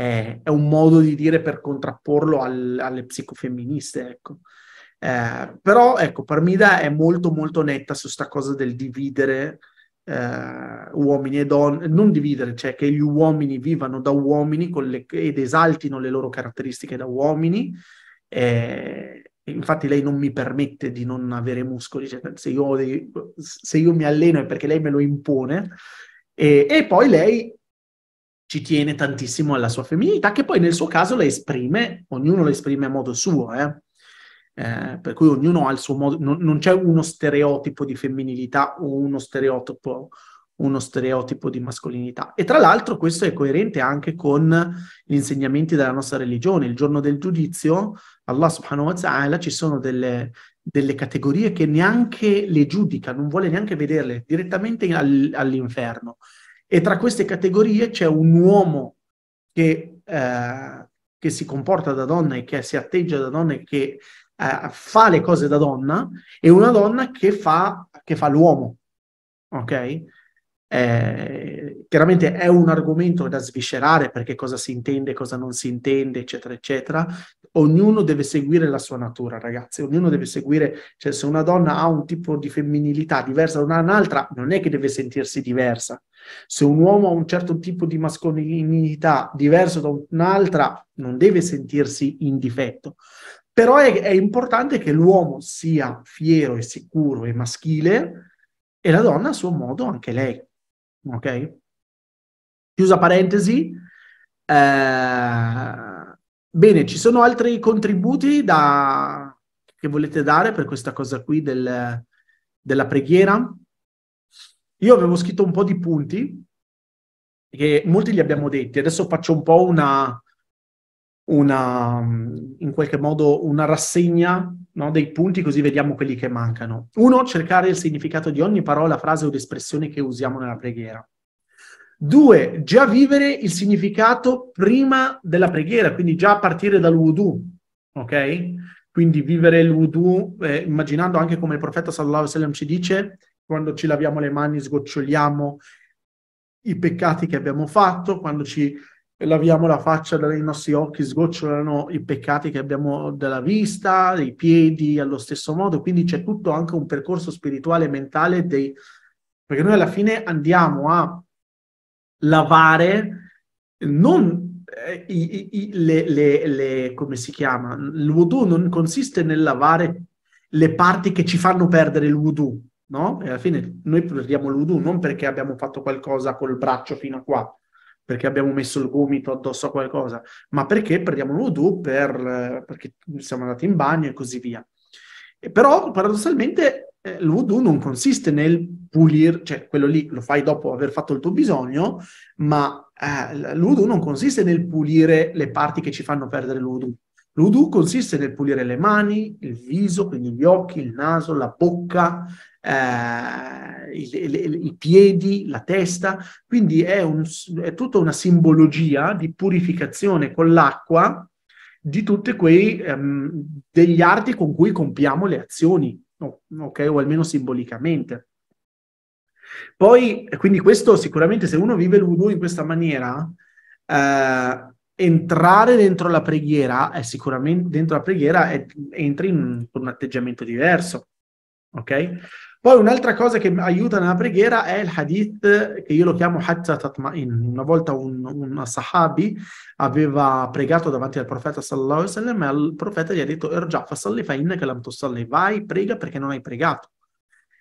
è, è, un modo di dire per contrapporlo al, alle psicofemministe, ecco. Eh, però ecco, Parmida è molto molto netta su sta cosa del dividere eh, uomini e donne, non dividere, cioè che gli uomini vivano da uomini le, ed esaltino le loro caratteristiche da uomini. Eh, infatti lei non mi permette di non avere muscoli, cioè, se, io, se, io, mi alleno è perché lei me lo impone. E, e poi lei ci tiene tantissimo alla sua femminilità, che poi nel suo caso la esprime, ognuno la esprime a modo suo, eh? Eh, per cui ognuno ha il suo modo, non, non c'è uno stereotipo di femminilità o uno stereotipo, uno stereotipo, di mascolinità. E tra l'altro questo è coerente anche con gli insegnamenti della nostra religione. Il giorno del giudizio, Allah subhanahu wa ta'ala, ci sono delle, delle categorie che neanche le giudica, non vuole neanche vederle, direttamente all, all'inferno. E tra queste categorie c'è un uomo che, eh, che si comporta da donna e che si atteggia da donna e che eh, fa le cose da donna e una donna che fa, che fa l'uomo. Ok? Eh, chiaramente è un argomento da sviscerare perché cosa si intende, cosa non si intende, eccetera, eccetera ognuno deve seguire la sua natura, ragazzi, ognuno deve seguire, cioè se una donna ha un tipo di femminilità diversa da un'altra, non è che deve sentirsi diversa. Se un uomo ha un certo tipo di mascolinità diverso da un'altra, non deve sentirsi in difetto. Però è, è importante che l'uomo sia fiero e sicuro e maschile e la donna a suo modo anche lei. Ok? Chiusa parentesi, eh, Bene, ci sono altri contributi da... che volete dare per questa cosa qui del, della preghiera? Io avevo scritto un po' di punti che molti li abbiamo detti, adesso faccio un po' una, una in qualche modo una rassegna no, dei punti così vediamo quelli che mancano. Uno, cercare il significato di ogni parola, frase o espressione che usiamo nella preghiera. Due, già vivere il significato prima della preghiera, quindi già a partire dal wudu, ok? Quindi vivere il wudu, eh, immaginando anche come il profeta sallallahu alaihi wasallam ci dice, quando ci laviamo le mani sgoccioliamo i peccati che abbiamo fatto, quando ci laviamo la faccia dai nostri occhi sgocciolano i peccati che abbiamo della vista, dei piedi allo stesso modo, quindi c'è tutto anche un percorso spirituale e mentale dei... perché noi alla fine andiamo a lavare non eh, i, i, le, le, le, come si chiama? Il voodoo non consiste nel lavare le parti che ci fanno perdere il voodoo, no? E alla fine noi perdiamo il voodoo non perché abbiamo fatto qualcosa col braccio fino a qua, perché abbiamo messo il gomito addosso a qualcosa, ma perché perdiamo il voodoo per, eh, perché siamo andati in bagno e così via. E però paradossalmente il eh, voodoo non consiste nel pulire, cioè quello lì lo fai dopo aver fatto il tuo bisogno, ma eh, l'udu non consiste nel pulire le parti che ci fanno perdere l'udu. L'udu consiste nel pulire le mani, il viso, quindi gli occhi, il naso, la bocca, eh, i, piedi, la testa, quindi è, un, è, tutta una simbologia di purificazione con l'acqua di tutti quei ehm, degli arti con cui compiamo le azioni, no, okay? o almeno simbolicamente. Poi, quindi questo sicuramente se uno vive l'udo in questa maniera, eh, entrare dentro la preghiera è sicuramente, dentro la preghiera è, entri in un atteggiamento diverso, ok? Poi un'altra cosa che aiuta nella preghiera è il hadith, che io lo chiamo Hatta Tatma'in. Una volta un, un, sahabi aveva pregato davanti al profeta sallallahu alaihi sallam e al profeta gli ha detto Irja, fa salli fa inna kalam tu salli, vai, prega perché non hai pregato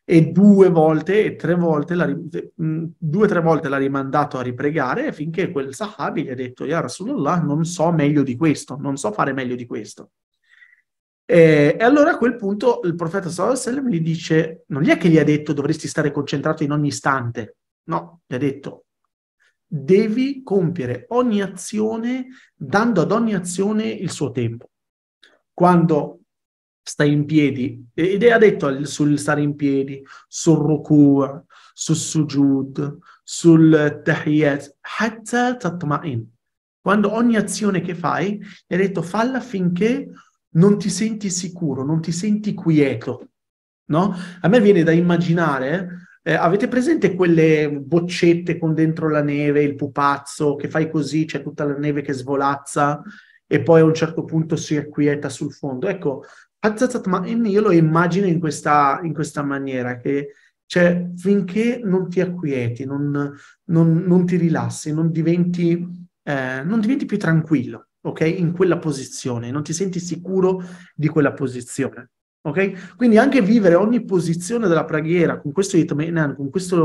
e due volte e tre volte, la, mh, due tre volte l'ha rimandato a ripregare finché quel sahabi gli ha detto, Ya Rasulullah, non so meglio di questo, non so fare meglio di questo. Eh, e allora a quel punto il profeta Sallallahu gli dice, non gli è che gli ha detto dovresti stare concentrato in ogni istante, no, gli ha detto devi compiere ogni azione dando ad ogni azione il suo tempo. Quando stai in piedi. Ed ha detto sul stare in piedi, sul ruku', sul sujud, sul tahiyat, hatta tatma'in. Quando ogni azione che fai, è detto falla finché non ti senti sicuro, non ti senti quieto. No? A me viene da immaginare eh, avete presente quelle boccette con dentro la neve, il pupazzo, che fai così, c'è tutta la neve che svolazza e poi a un certo punto si acquieta sul fondo? Ecco, io lo immagino in questa, in questa maniera, che cioè, finché non ti acquieti, non, non, non ti rilassi, non diventi, eh, non diventi più tranquillo, ok? In quella posizione, non ti senti sicuro di quella posizione. Okay? Quindi anche vivere ogni posizione della preghiera con questo itmenan, con questa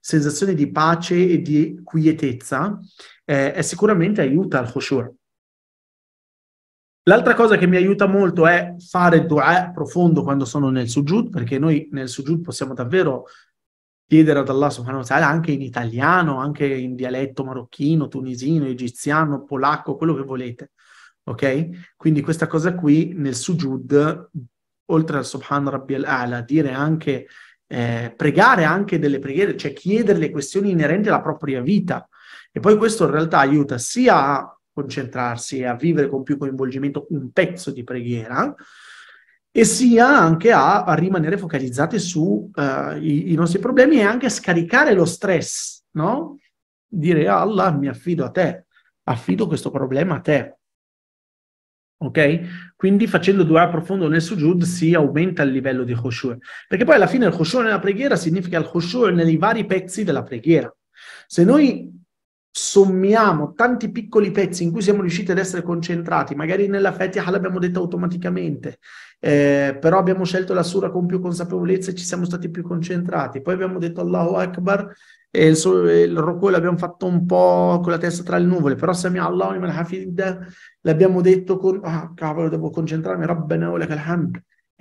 sensazione di pace e di quietezza, eh, sicuramente aiuta al Khoshur. L'altra cosa che mi aiuta molto è fare dua profondo quando sono nel sujud, perché noi nel sujud possiamo davvero chiedere ad Allah subhanahu wa ta'ala anche in italiano, anche in dialetto marocchino, tunisino, egiziano, polacco, quello che volete. Ok? Quindi questa cosa qui nel sujud, oltre al subhanahu rabbi al-ala, dire anche, eh, pregare anche delle preghiere, cioè chiedere le questioni inerenti alla propria vita. E poi questo in realtà aiuta sia a concentrarsi e a vivere con più coinvolgimento un pezzo di preghiera e sia anche a, a rimanere focalizzati sui eh, uh, nostri problemi e anche a scaricare lo stress, no? Dire Allah mi affido a te, affido questo problema a te. Ok? Quindi facendo dua profondo nel sujud si aumenta il livello di khushu', perché poi alla fine il khushu' nella preghiera significa il khushu' nei vari pezzi della preghiera. Se noi sommiamo tanti piccoli pezzi in cui siamo riusciti ad essere concentrati, magari nella Fatiha l'abbiamo detta automaticamente, eh, però abbiamo scelto la sura con più consapevolezza e ci siamo stati più concentrati. Poi abbiamo detto Allahu Akbar e il, so- il Rokwe l'abbiamo fatto un po' con la testa tra le nuvole, però Sami Allahu Akbar Hafid l'abbiamo detto con ah cavolo devo concentrarmi, Rabbana wa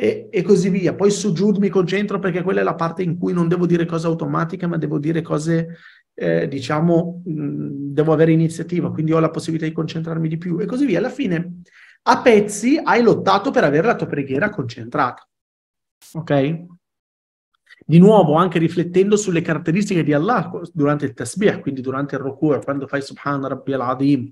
E, e, così via. Poi su Jude mi concentro perché quella è la parte in cui non devo dire cose automatiche, ma devo dire cose eh, diciamo, mh, devo avere iniziativa, quindi ho la possibilità di concentrarmi di più e così via. Alla fine, a pezzi, hai lottato per avere la tua preghiera concentrata. Ok? Di nuovo, anche riflettendo sulle caratteristiche di Allah durante il tasbih, quindi durante il rukur, quando fai Subhan Rabbi al-Adim,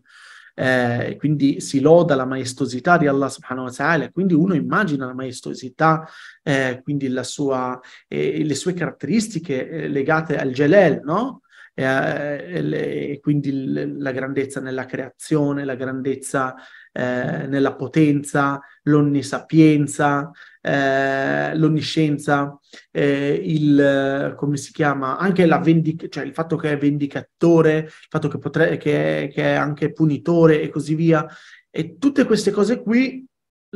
eh, quindi si loda la maestosità di Allah subhanahu wa ta'ala, quindi uno immagina la maestosità, eh, quindi sua, eh, le sue caratteristiche eh, legate al gelel, no? e, eh, e quindi il, la grandezza nella creazione, la grandezza eh, nella potenza, l'onnisapienza, eh, l'onniscienza, eh, il, come si chiama, anche la vendic- cioè il fatto che è vendicatore, il fatto che, potre- che, è, che è anche punitore e così via. E tutte queste cose qui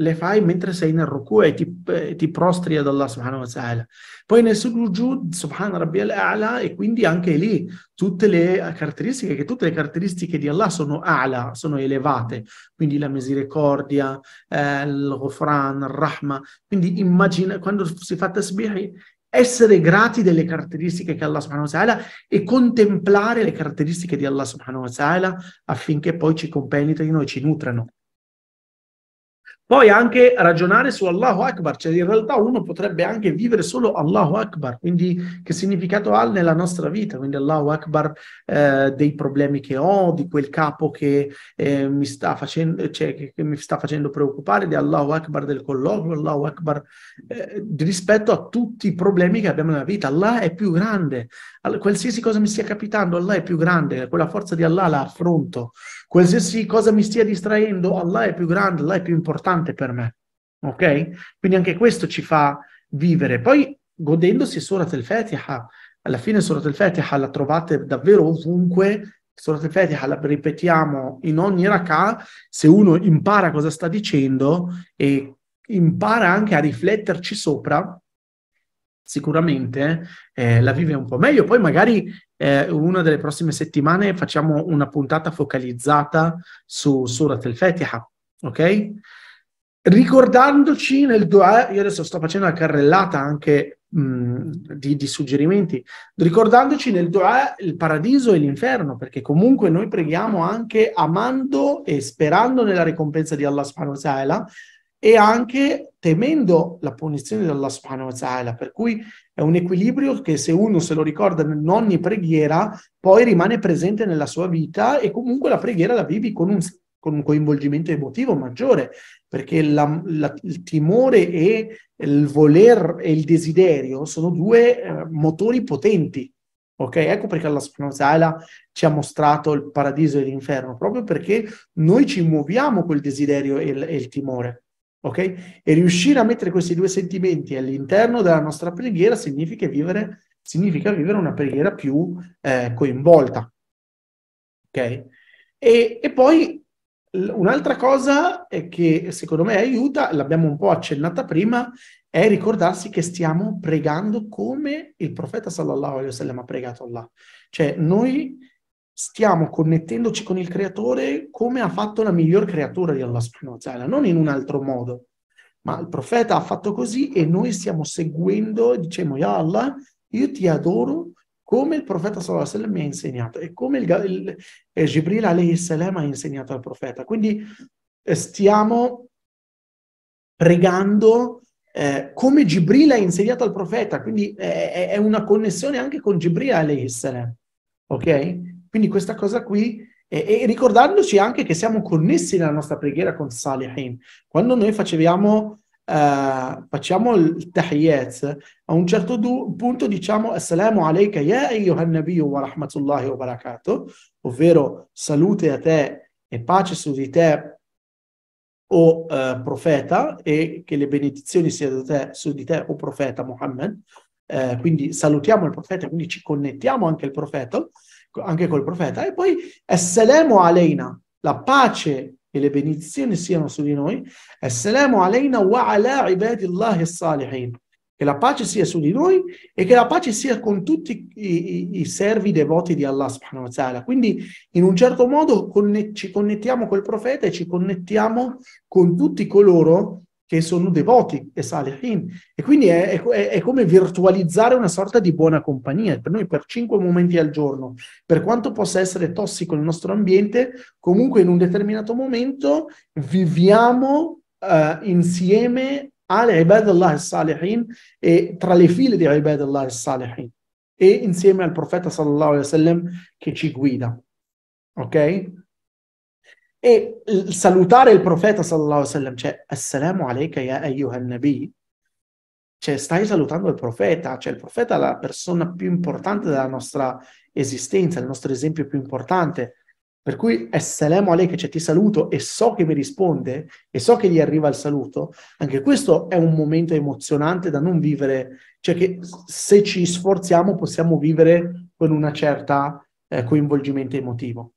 le fai mentre sei nel ruku e ti, e ti prostri ad Allah subhanahu wa ta'ala. Poi nel sujud, subhanahu rabbi al-a'la, e quindi anche lì tutte le caratteristiche, che tutte le caratteristiche di Allah sono a'la, sono elevate, quindi la misericordia, eh, il ghufran, il rahma, quindi immagina, quando si fa tasbih, essere grati delle caratteristiche che Allah subhanahu wa ta'ala e contemplare le caratteristiche di Allah subhanahu wa ta'ala affinché poi ci compenetrino e ci nutrano. Poi anche ragionare su Allahu Akbar, cioè in realtà uno potrebbe anche vivere solo Allahu Akbar, quindi che significato ha nella nostra vita, quindi Allahu Akbar eh, dei problemi che ho, di quel capo che, eh, mi facendo, cioè, che, che, mi sta facendo, preoccupare, di Allahu Akbar del colloquio, Allahu Akbar eh, rispetto a tutti i problemi che abbiamo nella vita. Allah è più grande, qualsiasi cosa mi stia capitando, Allah è più grande, quella forza di Allah la affronto. Qualsiasi cosa mi stia distraendo, Allah è più grande, Allah è più importante per me. Ok? Quindi anche questo ci fa vivere. Poi godendosi Surat al-Fatiha, alla fine Surat al-Fatiha la trovate davvero ovunque, Surat al-Fatiha la ripetiamo in ogni raka, se uno impara cosa sta dicendo e impara anche a rifletterci sopra, sicuramente eh, la vive un po' meglio. Poi magari eh, una delle prossime settimane facciamo una puntata focalizzata su Surat al-Fatiha, ok? Ricordandoci nel dua, io adesso sto facendo una carrellata anche mh, mm, di, di, suggerimenti, ricordandoci nel dua il paradiso e l'inferno, perché comunque noi preghiamo anche amando e sperando nella ricompensa di Allah subhanahu wa ta'ala, e anche temendo la punizione dell'Allah subhanahu wa ta'ala, per cui è un equilibrio che se uno se lo ricorda in ogni preghiera, poi rimane presente nella sua vita e comunque la preghiera la vivi con un, con un coinvolgimento emotivo maggiore, perché la, la, il timore e il voler e il desiderio sono due eh, motori potenti. Ok, ecco perché Allah subhanahu ci ha mostrato il paradiso e l'inferno, proprio perché noi ci muoviamo col desiderio e il, e il timore ok? E riuscire a mettere questi due sentimenti all'interno della nostra preghiera significa vivere, significa vivere una preghiera più eh, coinvolta, ok? E, e poi un'altra cosa che secondo me aiuta, l'abbiamo un po' accennata prima, è ricordarsi che stiamo pregando come il profeta sallallahu alaihi sallam ha pregato Allah. Cioè noi stiamo connettendoci con il creatore come ha fatto la miglior creatura di Allah subhanahu wa non in un altro modo. Ma il profeta ha fatto così e noi stiamo seguendo e diciamo, Ya Allah, io ti adoro come il profeta sallallahu alaihi wasallam mi ha insegnato e come il, il, il Gibril alaihi salam ha insegnato al profeta. Quindi eh, stiamo pregando eh, come Gibril ha insegnato al profeta, quindi eh, è, è una connessione anche con Gibril alaihi salam. Ok? Quindi questa cosa qui, e, e ricordandoci anche che siamo connessi nella nostra preghiera con Salihin. Quando noi facevamo Uh, eh, facciamo il tahiyyat, a un certo du- punto diciamo Assalamu alayka ya ayyuhan nabiyyu wa rahmatullahi wa barakatuh, ovvero salute a te e pace su di te o uh, profeta e che le benedizioni siano te, su di te o profeta Muhammad. Uh, quindi salutiamo il profeta, quindi ci connettiamo anche al profeta anche col profeta. E poi, Esselemo Aleina, la pace e le benedizioni siano su di noi. Esselemo Aleina wa ala ibadillahi salihin. Che la pace sia su di noi e che la pace sia con tutti i, i, i servi devoti di Allah subhanahu wa ta'ala. Quindi, in un certo modo, conne- ci connettiamo col profeta e ci connettiamo con tutti coloro che che sono devoti e salihin. E quindi è, è, è, come virtualizzare una sorta di buona compagnia. Per noi per cinque momenti al giorno, per quanto possa essere tossico il nostro ambiente, comunque in un determinato momento viviamo eh, insieme all'ibad Allah salihin e tra le file di ibad Allah salihin e insieme al profeta sallallahu alaihi wasallam che ci guida. Ok? E salutare il profeta sallallahu alaihi wasallam, cioè assalamu alayka ya ayyuhan nabi, cioè stai salutando il profeta, cioè il profeta è la persona più importante della nostra esistenza, il nostro esempio più importante. Per cui assalamu alayka, cioè ti saluto e so che mi risponde e so che gli arriva il saluto, anche questo è un momento emozionante da non vivere, cioè che se ci sforziamo possiamo vivere con una certa eh, coinvolgimento emotivo.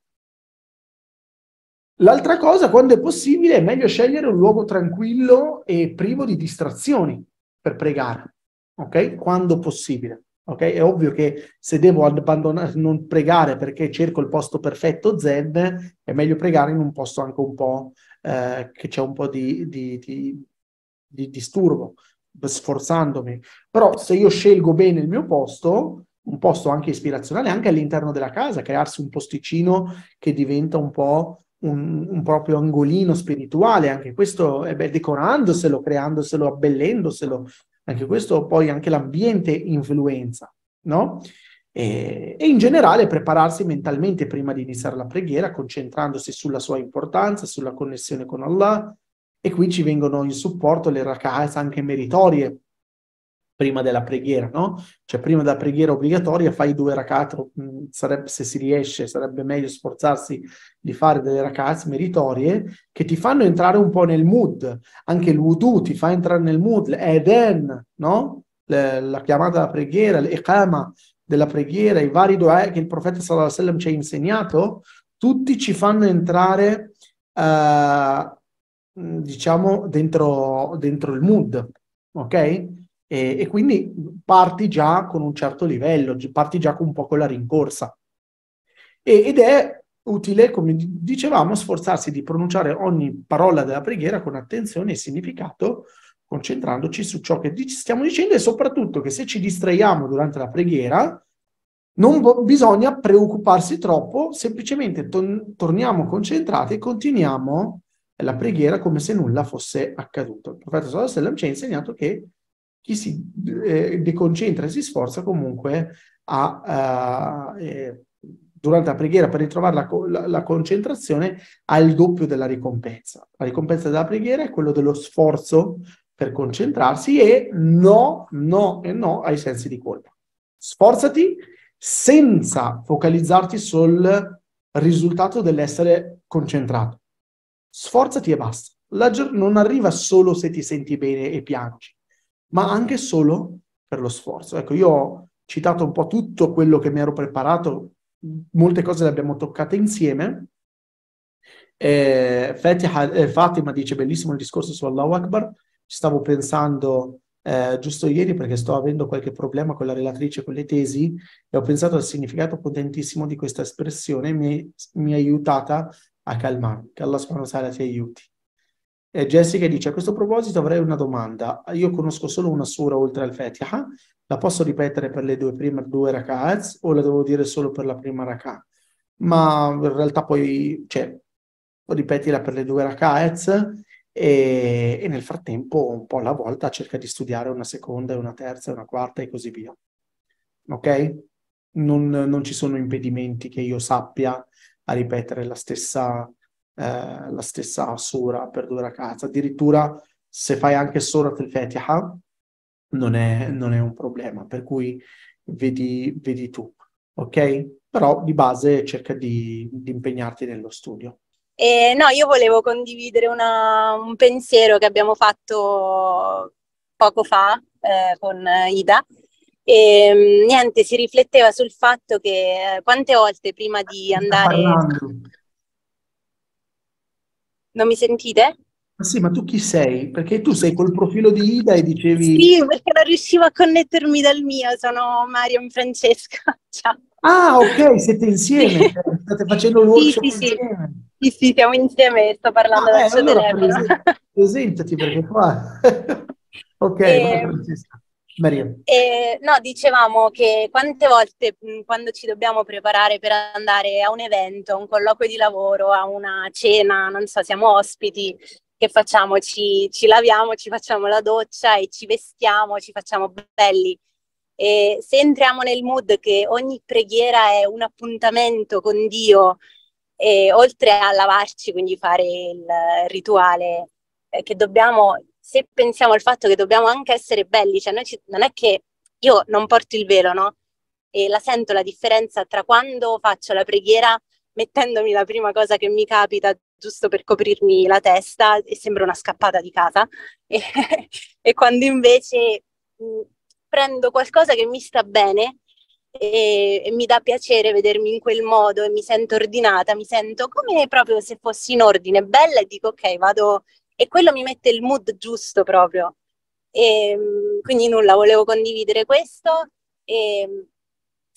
L'altra cosa, quando è possibile, è meglio scegliere un luogo tranquillo e privo di distrazioni per pregare, ok? Quando possibile. Ok? È ovvio che se devo abbandonare, non pregare perché cerco il posto perfetto zen, è meglio pregare in un posto anche un po' eh, che c'è un po' di, di, di, di, disturbo, sforzandomi. Però se io scelgo bene il mio posto, un posto anche ispirazionale, anche all'interno della casa, crearsi un posticino che diventa un po' un, un, proprio angolino spirituale, anche questo eh beh, decorandoselo, creandoselo, abbellendoselo, anche questo poi anche l'ambiente influenza, no? E, e in generale prepararsi mentalmente prima di iniziare la preghiera, concentrandosi sulla sua importanza, sulla connessione con Allah, e qui ci vengono in supporto le rakas anche meritorie, prima della preghiera, no? Cioè prima della preghiera obbligatoria fai due rakat, mm, sarebbe, se si riesce sarebbe meglio sforzarsi di fare delle rakat meritorie che ti fanno entrare un po' nel mood, anche il wudu ti fa entrare nel mood, l'eden, no? La, la chiamata alla preghiera, l'ikama della preghiera, i vari dua che il profeta sallallahu alaihi wasallam ci ha insegnato, tutti ci fanno entrare uh, diciamo dentro, dentro il mood, ok? E, e, quindi parti già con un certo livello, parti già con un po' con la rincorsa. E, ed è utile, come dicevamo, sforzarsi di pronunciare ogni parola della preghiera con attenzione e significato, concentrandoci su ciò che stiamo dicendo e soprattutto che se ci distraiamo durante la preghiera, non bo- bisogna preoccuparsi troppo, semplicemente ton- torniamo concentrati e continuiamo la preghiera come se nulla fosse accaduto. Il profeta Sallallahu ci ha insegnato che chi si eh, deconcentra e si sforza comunque a, eh, eh durante la preghiera per ritrovare la, la, la, concentrazione ha il doppio della ricompensa. La ricompensa della preghiera è quello dello sforzo per concentrarsi e no, no e no ai sensi di colpa. Sforzati senza focalizzarti sul risultato dell'essere concentrato. Sforzati e basta. La non arriva solo se ti senti bene e piangi ma anche solo per lo sforzo. Ecco, io ho citato un po' tutto quello che mi ero preparato, molte cose le abbiamo toccate insieme. Eh, eh, Fatima dice bellissimo il discorso su Allahu Akbar, ci stavo pensando eh, giusto ieri perché sto avendo qualche problema con la relatrice con le tesi e ho pensato al significato potentissimo di questa espressione e mi, mi è aiutata a calmarmi. Che Allah subhanahu wa ta'ala ti aiuti. Eh, Jessica dice, a questo proposito avrei una domanda. Io conosco solo una sura oltre al Fatiha, ah, la posso ripetere per le due prime due rak'at o la devo dire solo per la prima raka? Ma in realtà poi, cioè, ripetila per le due rak'at e, e nel frattempo un po' alla volta cerca di studiare una seconda, una terza, una quarta e così via. Ok? Non, non ci sono impedimenti che io sappia a ripetere la stessa eh, la stessa sura per due ragazze. Addirittura se fai anche solo al-Fatiha non è, non è un problema, per cui vedi, vedi tu, ok? Però di base cerca di, di impegnarti nello studio. Eh, no, io volevo condividere una, un pensiero che abbiamo fatto poco fa eh, con Ida. E, ehm, niente, si rifletteva sul fatto che eh, quante volte prima di andare... Parlando. Non mi sentite? Ma sì, ma tu chi sei? Perché tu sei col profilo di Ida e dicevi... Sì, perché non riuscivo a connettermi dal mio, sono Marion Francesca, ciao. Ah, ok, siete insieme, sì. Cioè, state facendo un workshop sì, sì, insieme. Sì. sì, sì, siamo insieme, sto parlando ah, adesso allora telefono. Presentati perché qua... ok, e... Ehm, Francesca. Eh, no, dicevamo che quante volte quando ci dobbiamo preparare per andare a un evento, a un colloquio di lavoro, a una cena, non so, siamo ospiti, che facciamo? Ci, ci laviamo, ci facciamo la doccia e ci vestiamo, ci facciamo belli. E se entriamo nel mood che ogni preghiera è un appuntamento con Dio, e oltre a lavarci, quindi fare il rituale, eh, che dobbiamo se pensiamo al fatto che dobbiamo anche essere belli, cioè noi ci, non è che io non porto il velo, no? E la sento la differenza tra quando faccio la preghiera mettendomi la prima cosa che mi capita giusto per coprirmi la testa e sembra una scappata di casa e, e quando invece mh, mm, prendo qualcosa che mi sta bene e, e, mi dà piacere vedermi in quel modo e mi sento ordinata, mi sento come proprio se fossi in ordine, bella e dico ok, vado e quello mi mette il mood giusto proprio. E, ehm, quindi nulla, volevo condividere questo e ehm,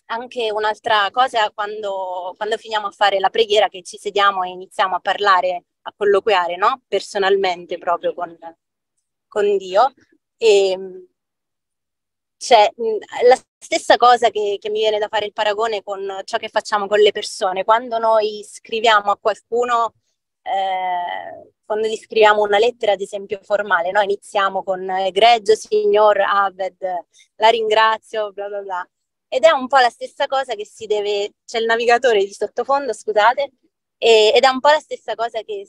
anche un'altra cosa quando, quando finiamo a fare la preghiera che ci sediamo e iniziamo a parlare, a colloquiare, no? Personalmente proprio con, con Dio. E, ehm, cioè, la stessa cosa che, che, mi viene da fare il paragone con ciò che facciamo con le persone. Quando noi scriviamo a qualcuno eh, quando gli scriviamo una lettera, ad esempio formale, no? iniziamo con egregio eh, signor Abed, la ringrazio, bla bla bla. Ed è un po' la stessa cosa che si deve, c'è il navigatore di sottofondo, scusate, e, ed è un po' la stessa cosa che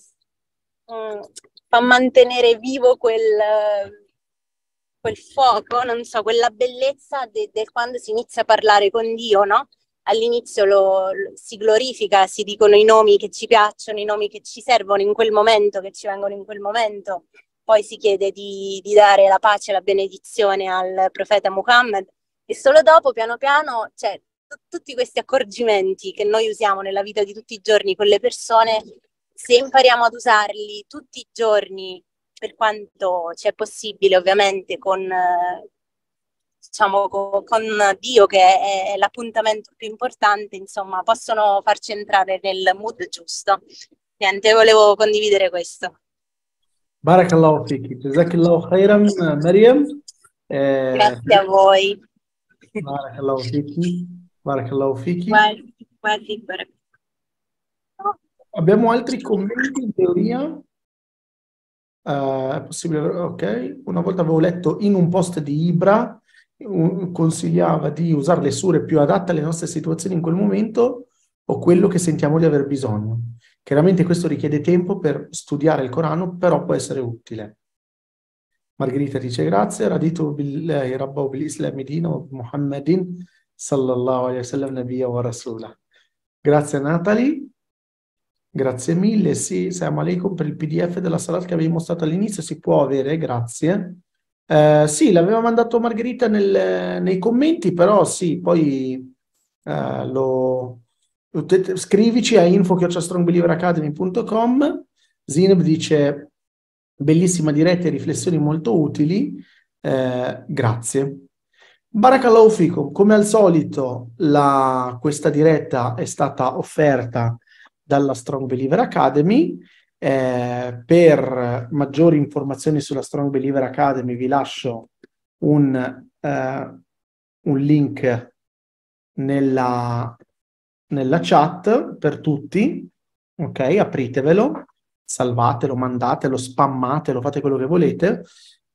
mh, mm, fa mantenere vivo quel, quel, fuoco, non so, quella bellezza del de quando si inizia a parlare con Dio, no? all'inizio lo, lo, si glorifica, si dicono i nomi che ci piacciono, i nomi che ci servono in quel momento, che ci vengono in quel momento, poi si chiede di, di dare la pace e la benedizione al profeta Muhammad e solo dopo, piano piano, cioè, t- tutti questi accorgimenti che noi usiamo nella vita di tutti i giorni con le persone, se impariamo ad usarli tutti i giorni, per quanto ci è possibile ovviamente con... Eh, diciamo, con, con Dio che è, è l'appuntamento più importante, insomma, possono farci entrare nel mood giusto. Niente, volevo condividere questo. Barakallahu fiki, jazakallahu khairan Mariam. Eh, Grazie a voi. Barakallahu fiki, barakallahu fiki. Abbiamo altri commenti in teoria? Uh, è possibile, ok. Una volta avevo letto in un post di Ibra consigliava di usare le sure più adatte alle nostre situazioni in quel momento o quello che sentiamo di aver bisogno. Chiaramente questo richiede tempo per studiare il Corano, però può essere utile. Margherita dice grazie, radito billahi eh, rabbahu bil islam dino Muhammadin sallallahu alaihi wasallam nabiyya wa rasulah. Grazie Natalie, grazie mille, sì, salam alaikum per il pdf della salat che avevi mostrato all'inizio, si può avere, grazie. Eh, sì, l'aveva mandato Margherita nel, nei commenti, però sì, poi eh, lo, scrivici a info.strongbelieveracademy.com. Zineb dice bellissima diretta e riflessioni molto utili, eh, grazie. Barakallahu fikum, come al solito la, questa diretta è stata offerta dalla Strong Believer Academy eh, per maggiori informazioni sulla Strong Believer Academy vi lascio un, eh, un link nella, nella chat per tutti, ok? Apritevelo, salvatelo, mandatelo, spammatelo, fate quello che volete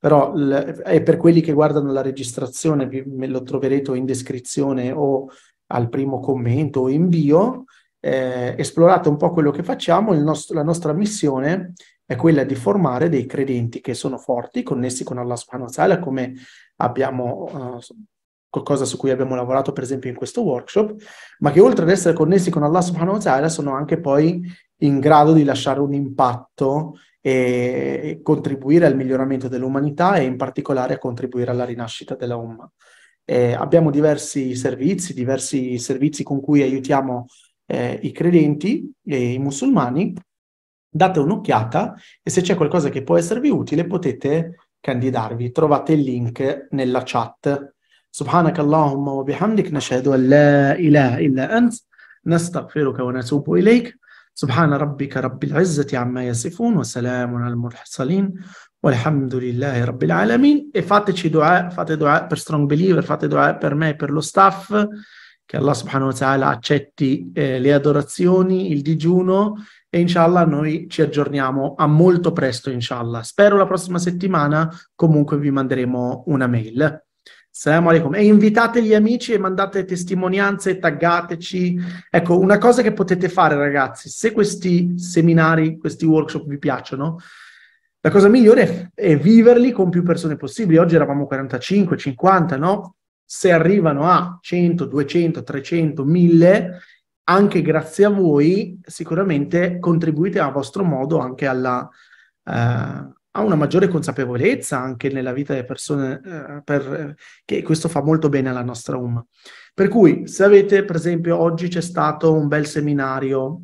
però è per quelli che guardano la registrazione, me lo troverete in descrizione o al primo commento o invio, eh, esplorate un po' quello che facciamo, nostro, la nostra missione è quella di formare dei credenti che sono forti, connessi con Allah subhanahu wa ta'ala, come abbiamo, eh, qualcosa su cui abbiamo lavorato per esempio in questo workshop, ma che oltre ad essere connessi con Allah subhanahu wa ta'ala sono anche poi in grado di lasciare un impatto e, e contribuire al miglioramento dell'umanità e in particolare a contribuire alla rinascita della Umma. Eh, abbiamo diversi servizi, diversi servizi con cui aiutiamo eh, i credenti e i musulmani, date un'occhiata e se c'è qualcosa che può esservi utile potete candidarvi. Trovate il link nella chat. سبحانك اللهم وبحمدك نشهد أن لا إله إلا أنت نستغفرك ونتوب إليك سبحان ربك رب العزة عما يصفون وسلام على المرسلين والحمد لله رب العالمين e fateci dua, fate dua per Strong Believer, fate dua per me per lo staff che Allah subhanahu wa ta'ala accetti eh, le adorazioni, il digiuno e inshallah noi ci aggiorniamo a molto presto inshallah. Spero la prossima settimana comunque vi manderemo una mail. Assalamu alaikum. E invitate gli amici e mandate testimonianze, taggateci. Ecco, una cosa che potete fare ragazzi, se questi seminari, questi workshop vi piacciono, la cosa migliore è viverli con più persone possibili. Oggi eravamo 45, 50, no? se arrivano a 100, 200, 300, 1000, anche grazie a voi sicuramente contribuite a vostro modo anche alla, eh, ha una maggiore consapevolezza anche nella vita delle persone, eh, per, che questo fa molto bene alla nostra UMA. Per cui, se avete, per esempio, oggi c'è stato un bel seminario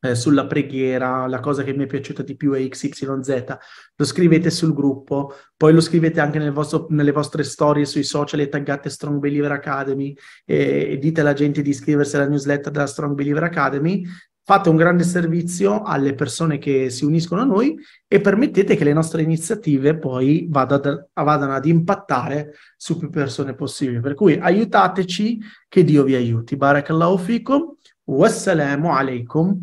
eh, sulla preghiera, la cosa che mi è piaciuta di più è XYZ, lo scrivete sul gruppo, poi lo scrivete anche nel vostro, nelle vostre storie sui social e taggate Strong Believer Academy e, e dite alla gente di iscriversi alla newsletter della Strong Believer Academy, fate un grande servizio alle persone che si uniscono a noi e permettete che le nostre iniziative poi vadano ad, impattare su più persone possibili. Per cui aiutateci, che Dio vi aiuti. Barakallahu fikum, wassalamu alaikum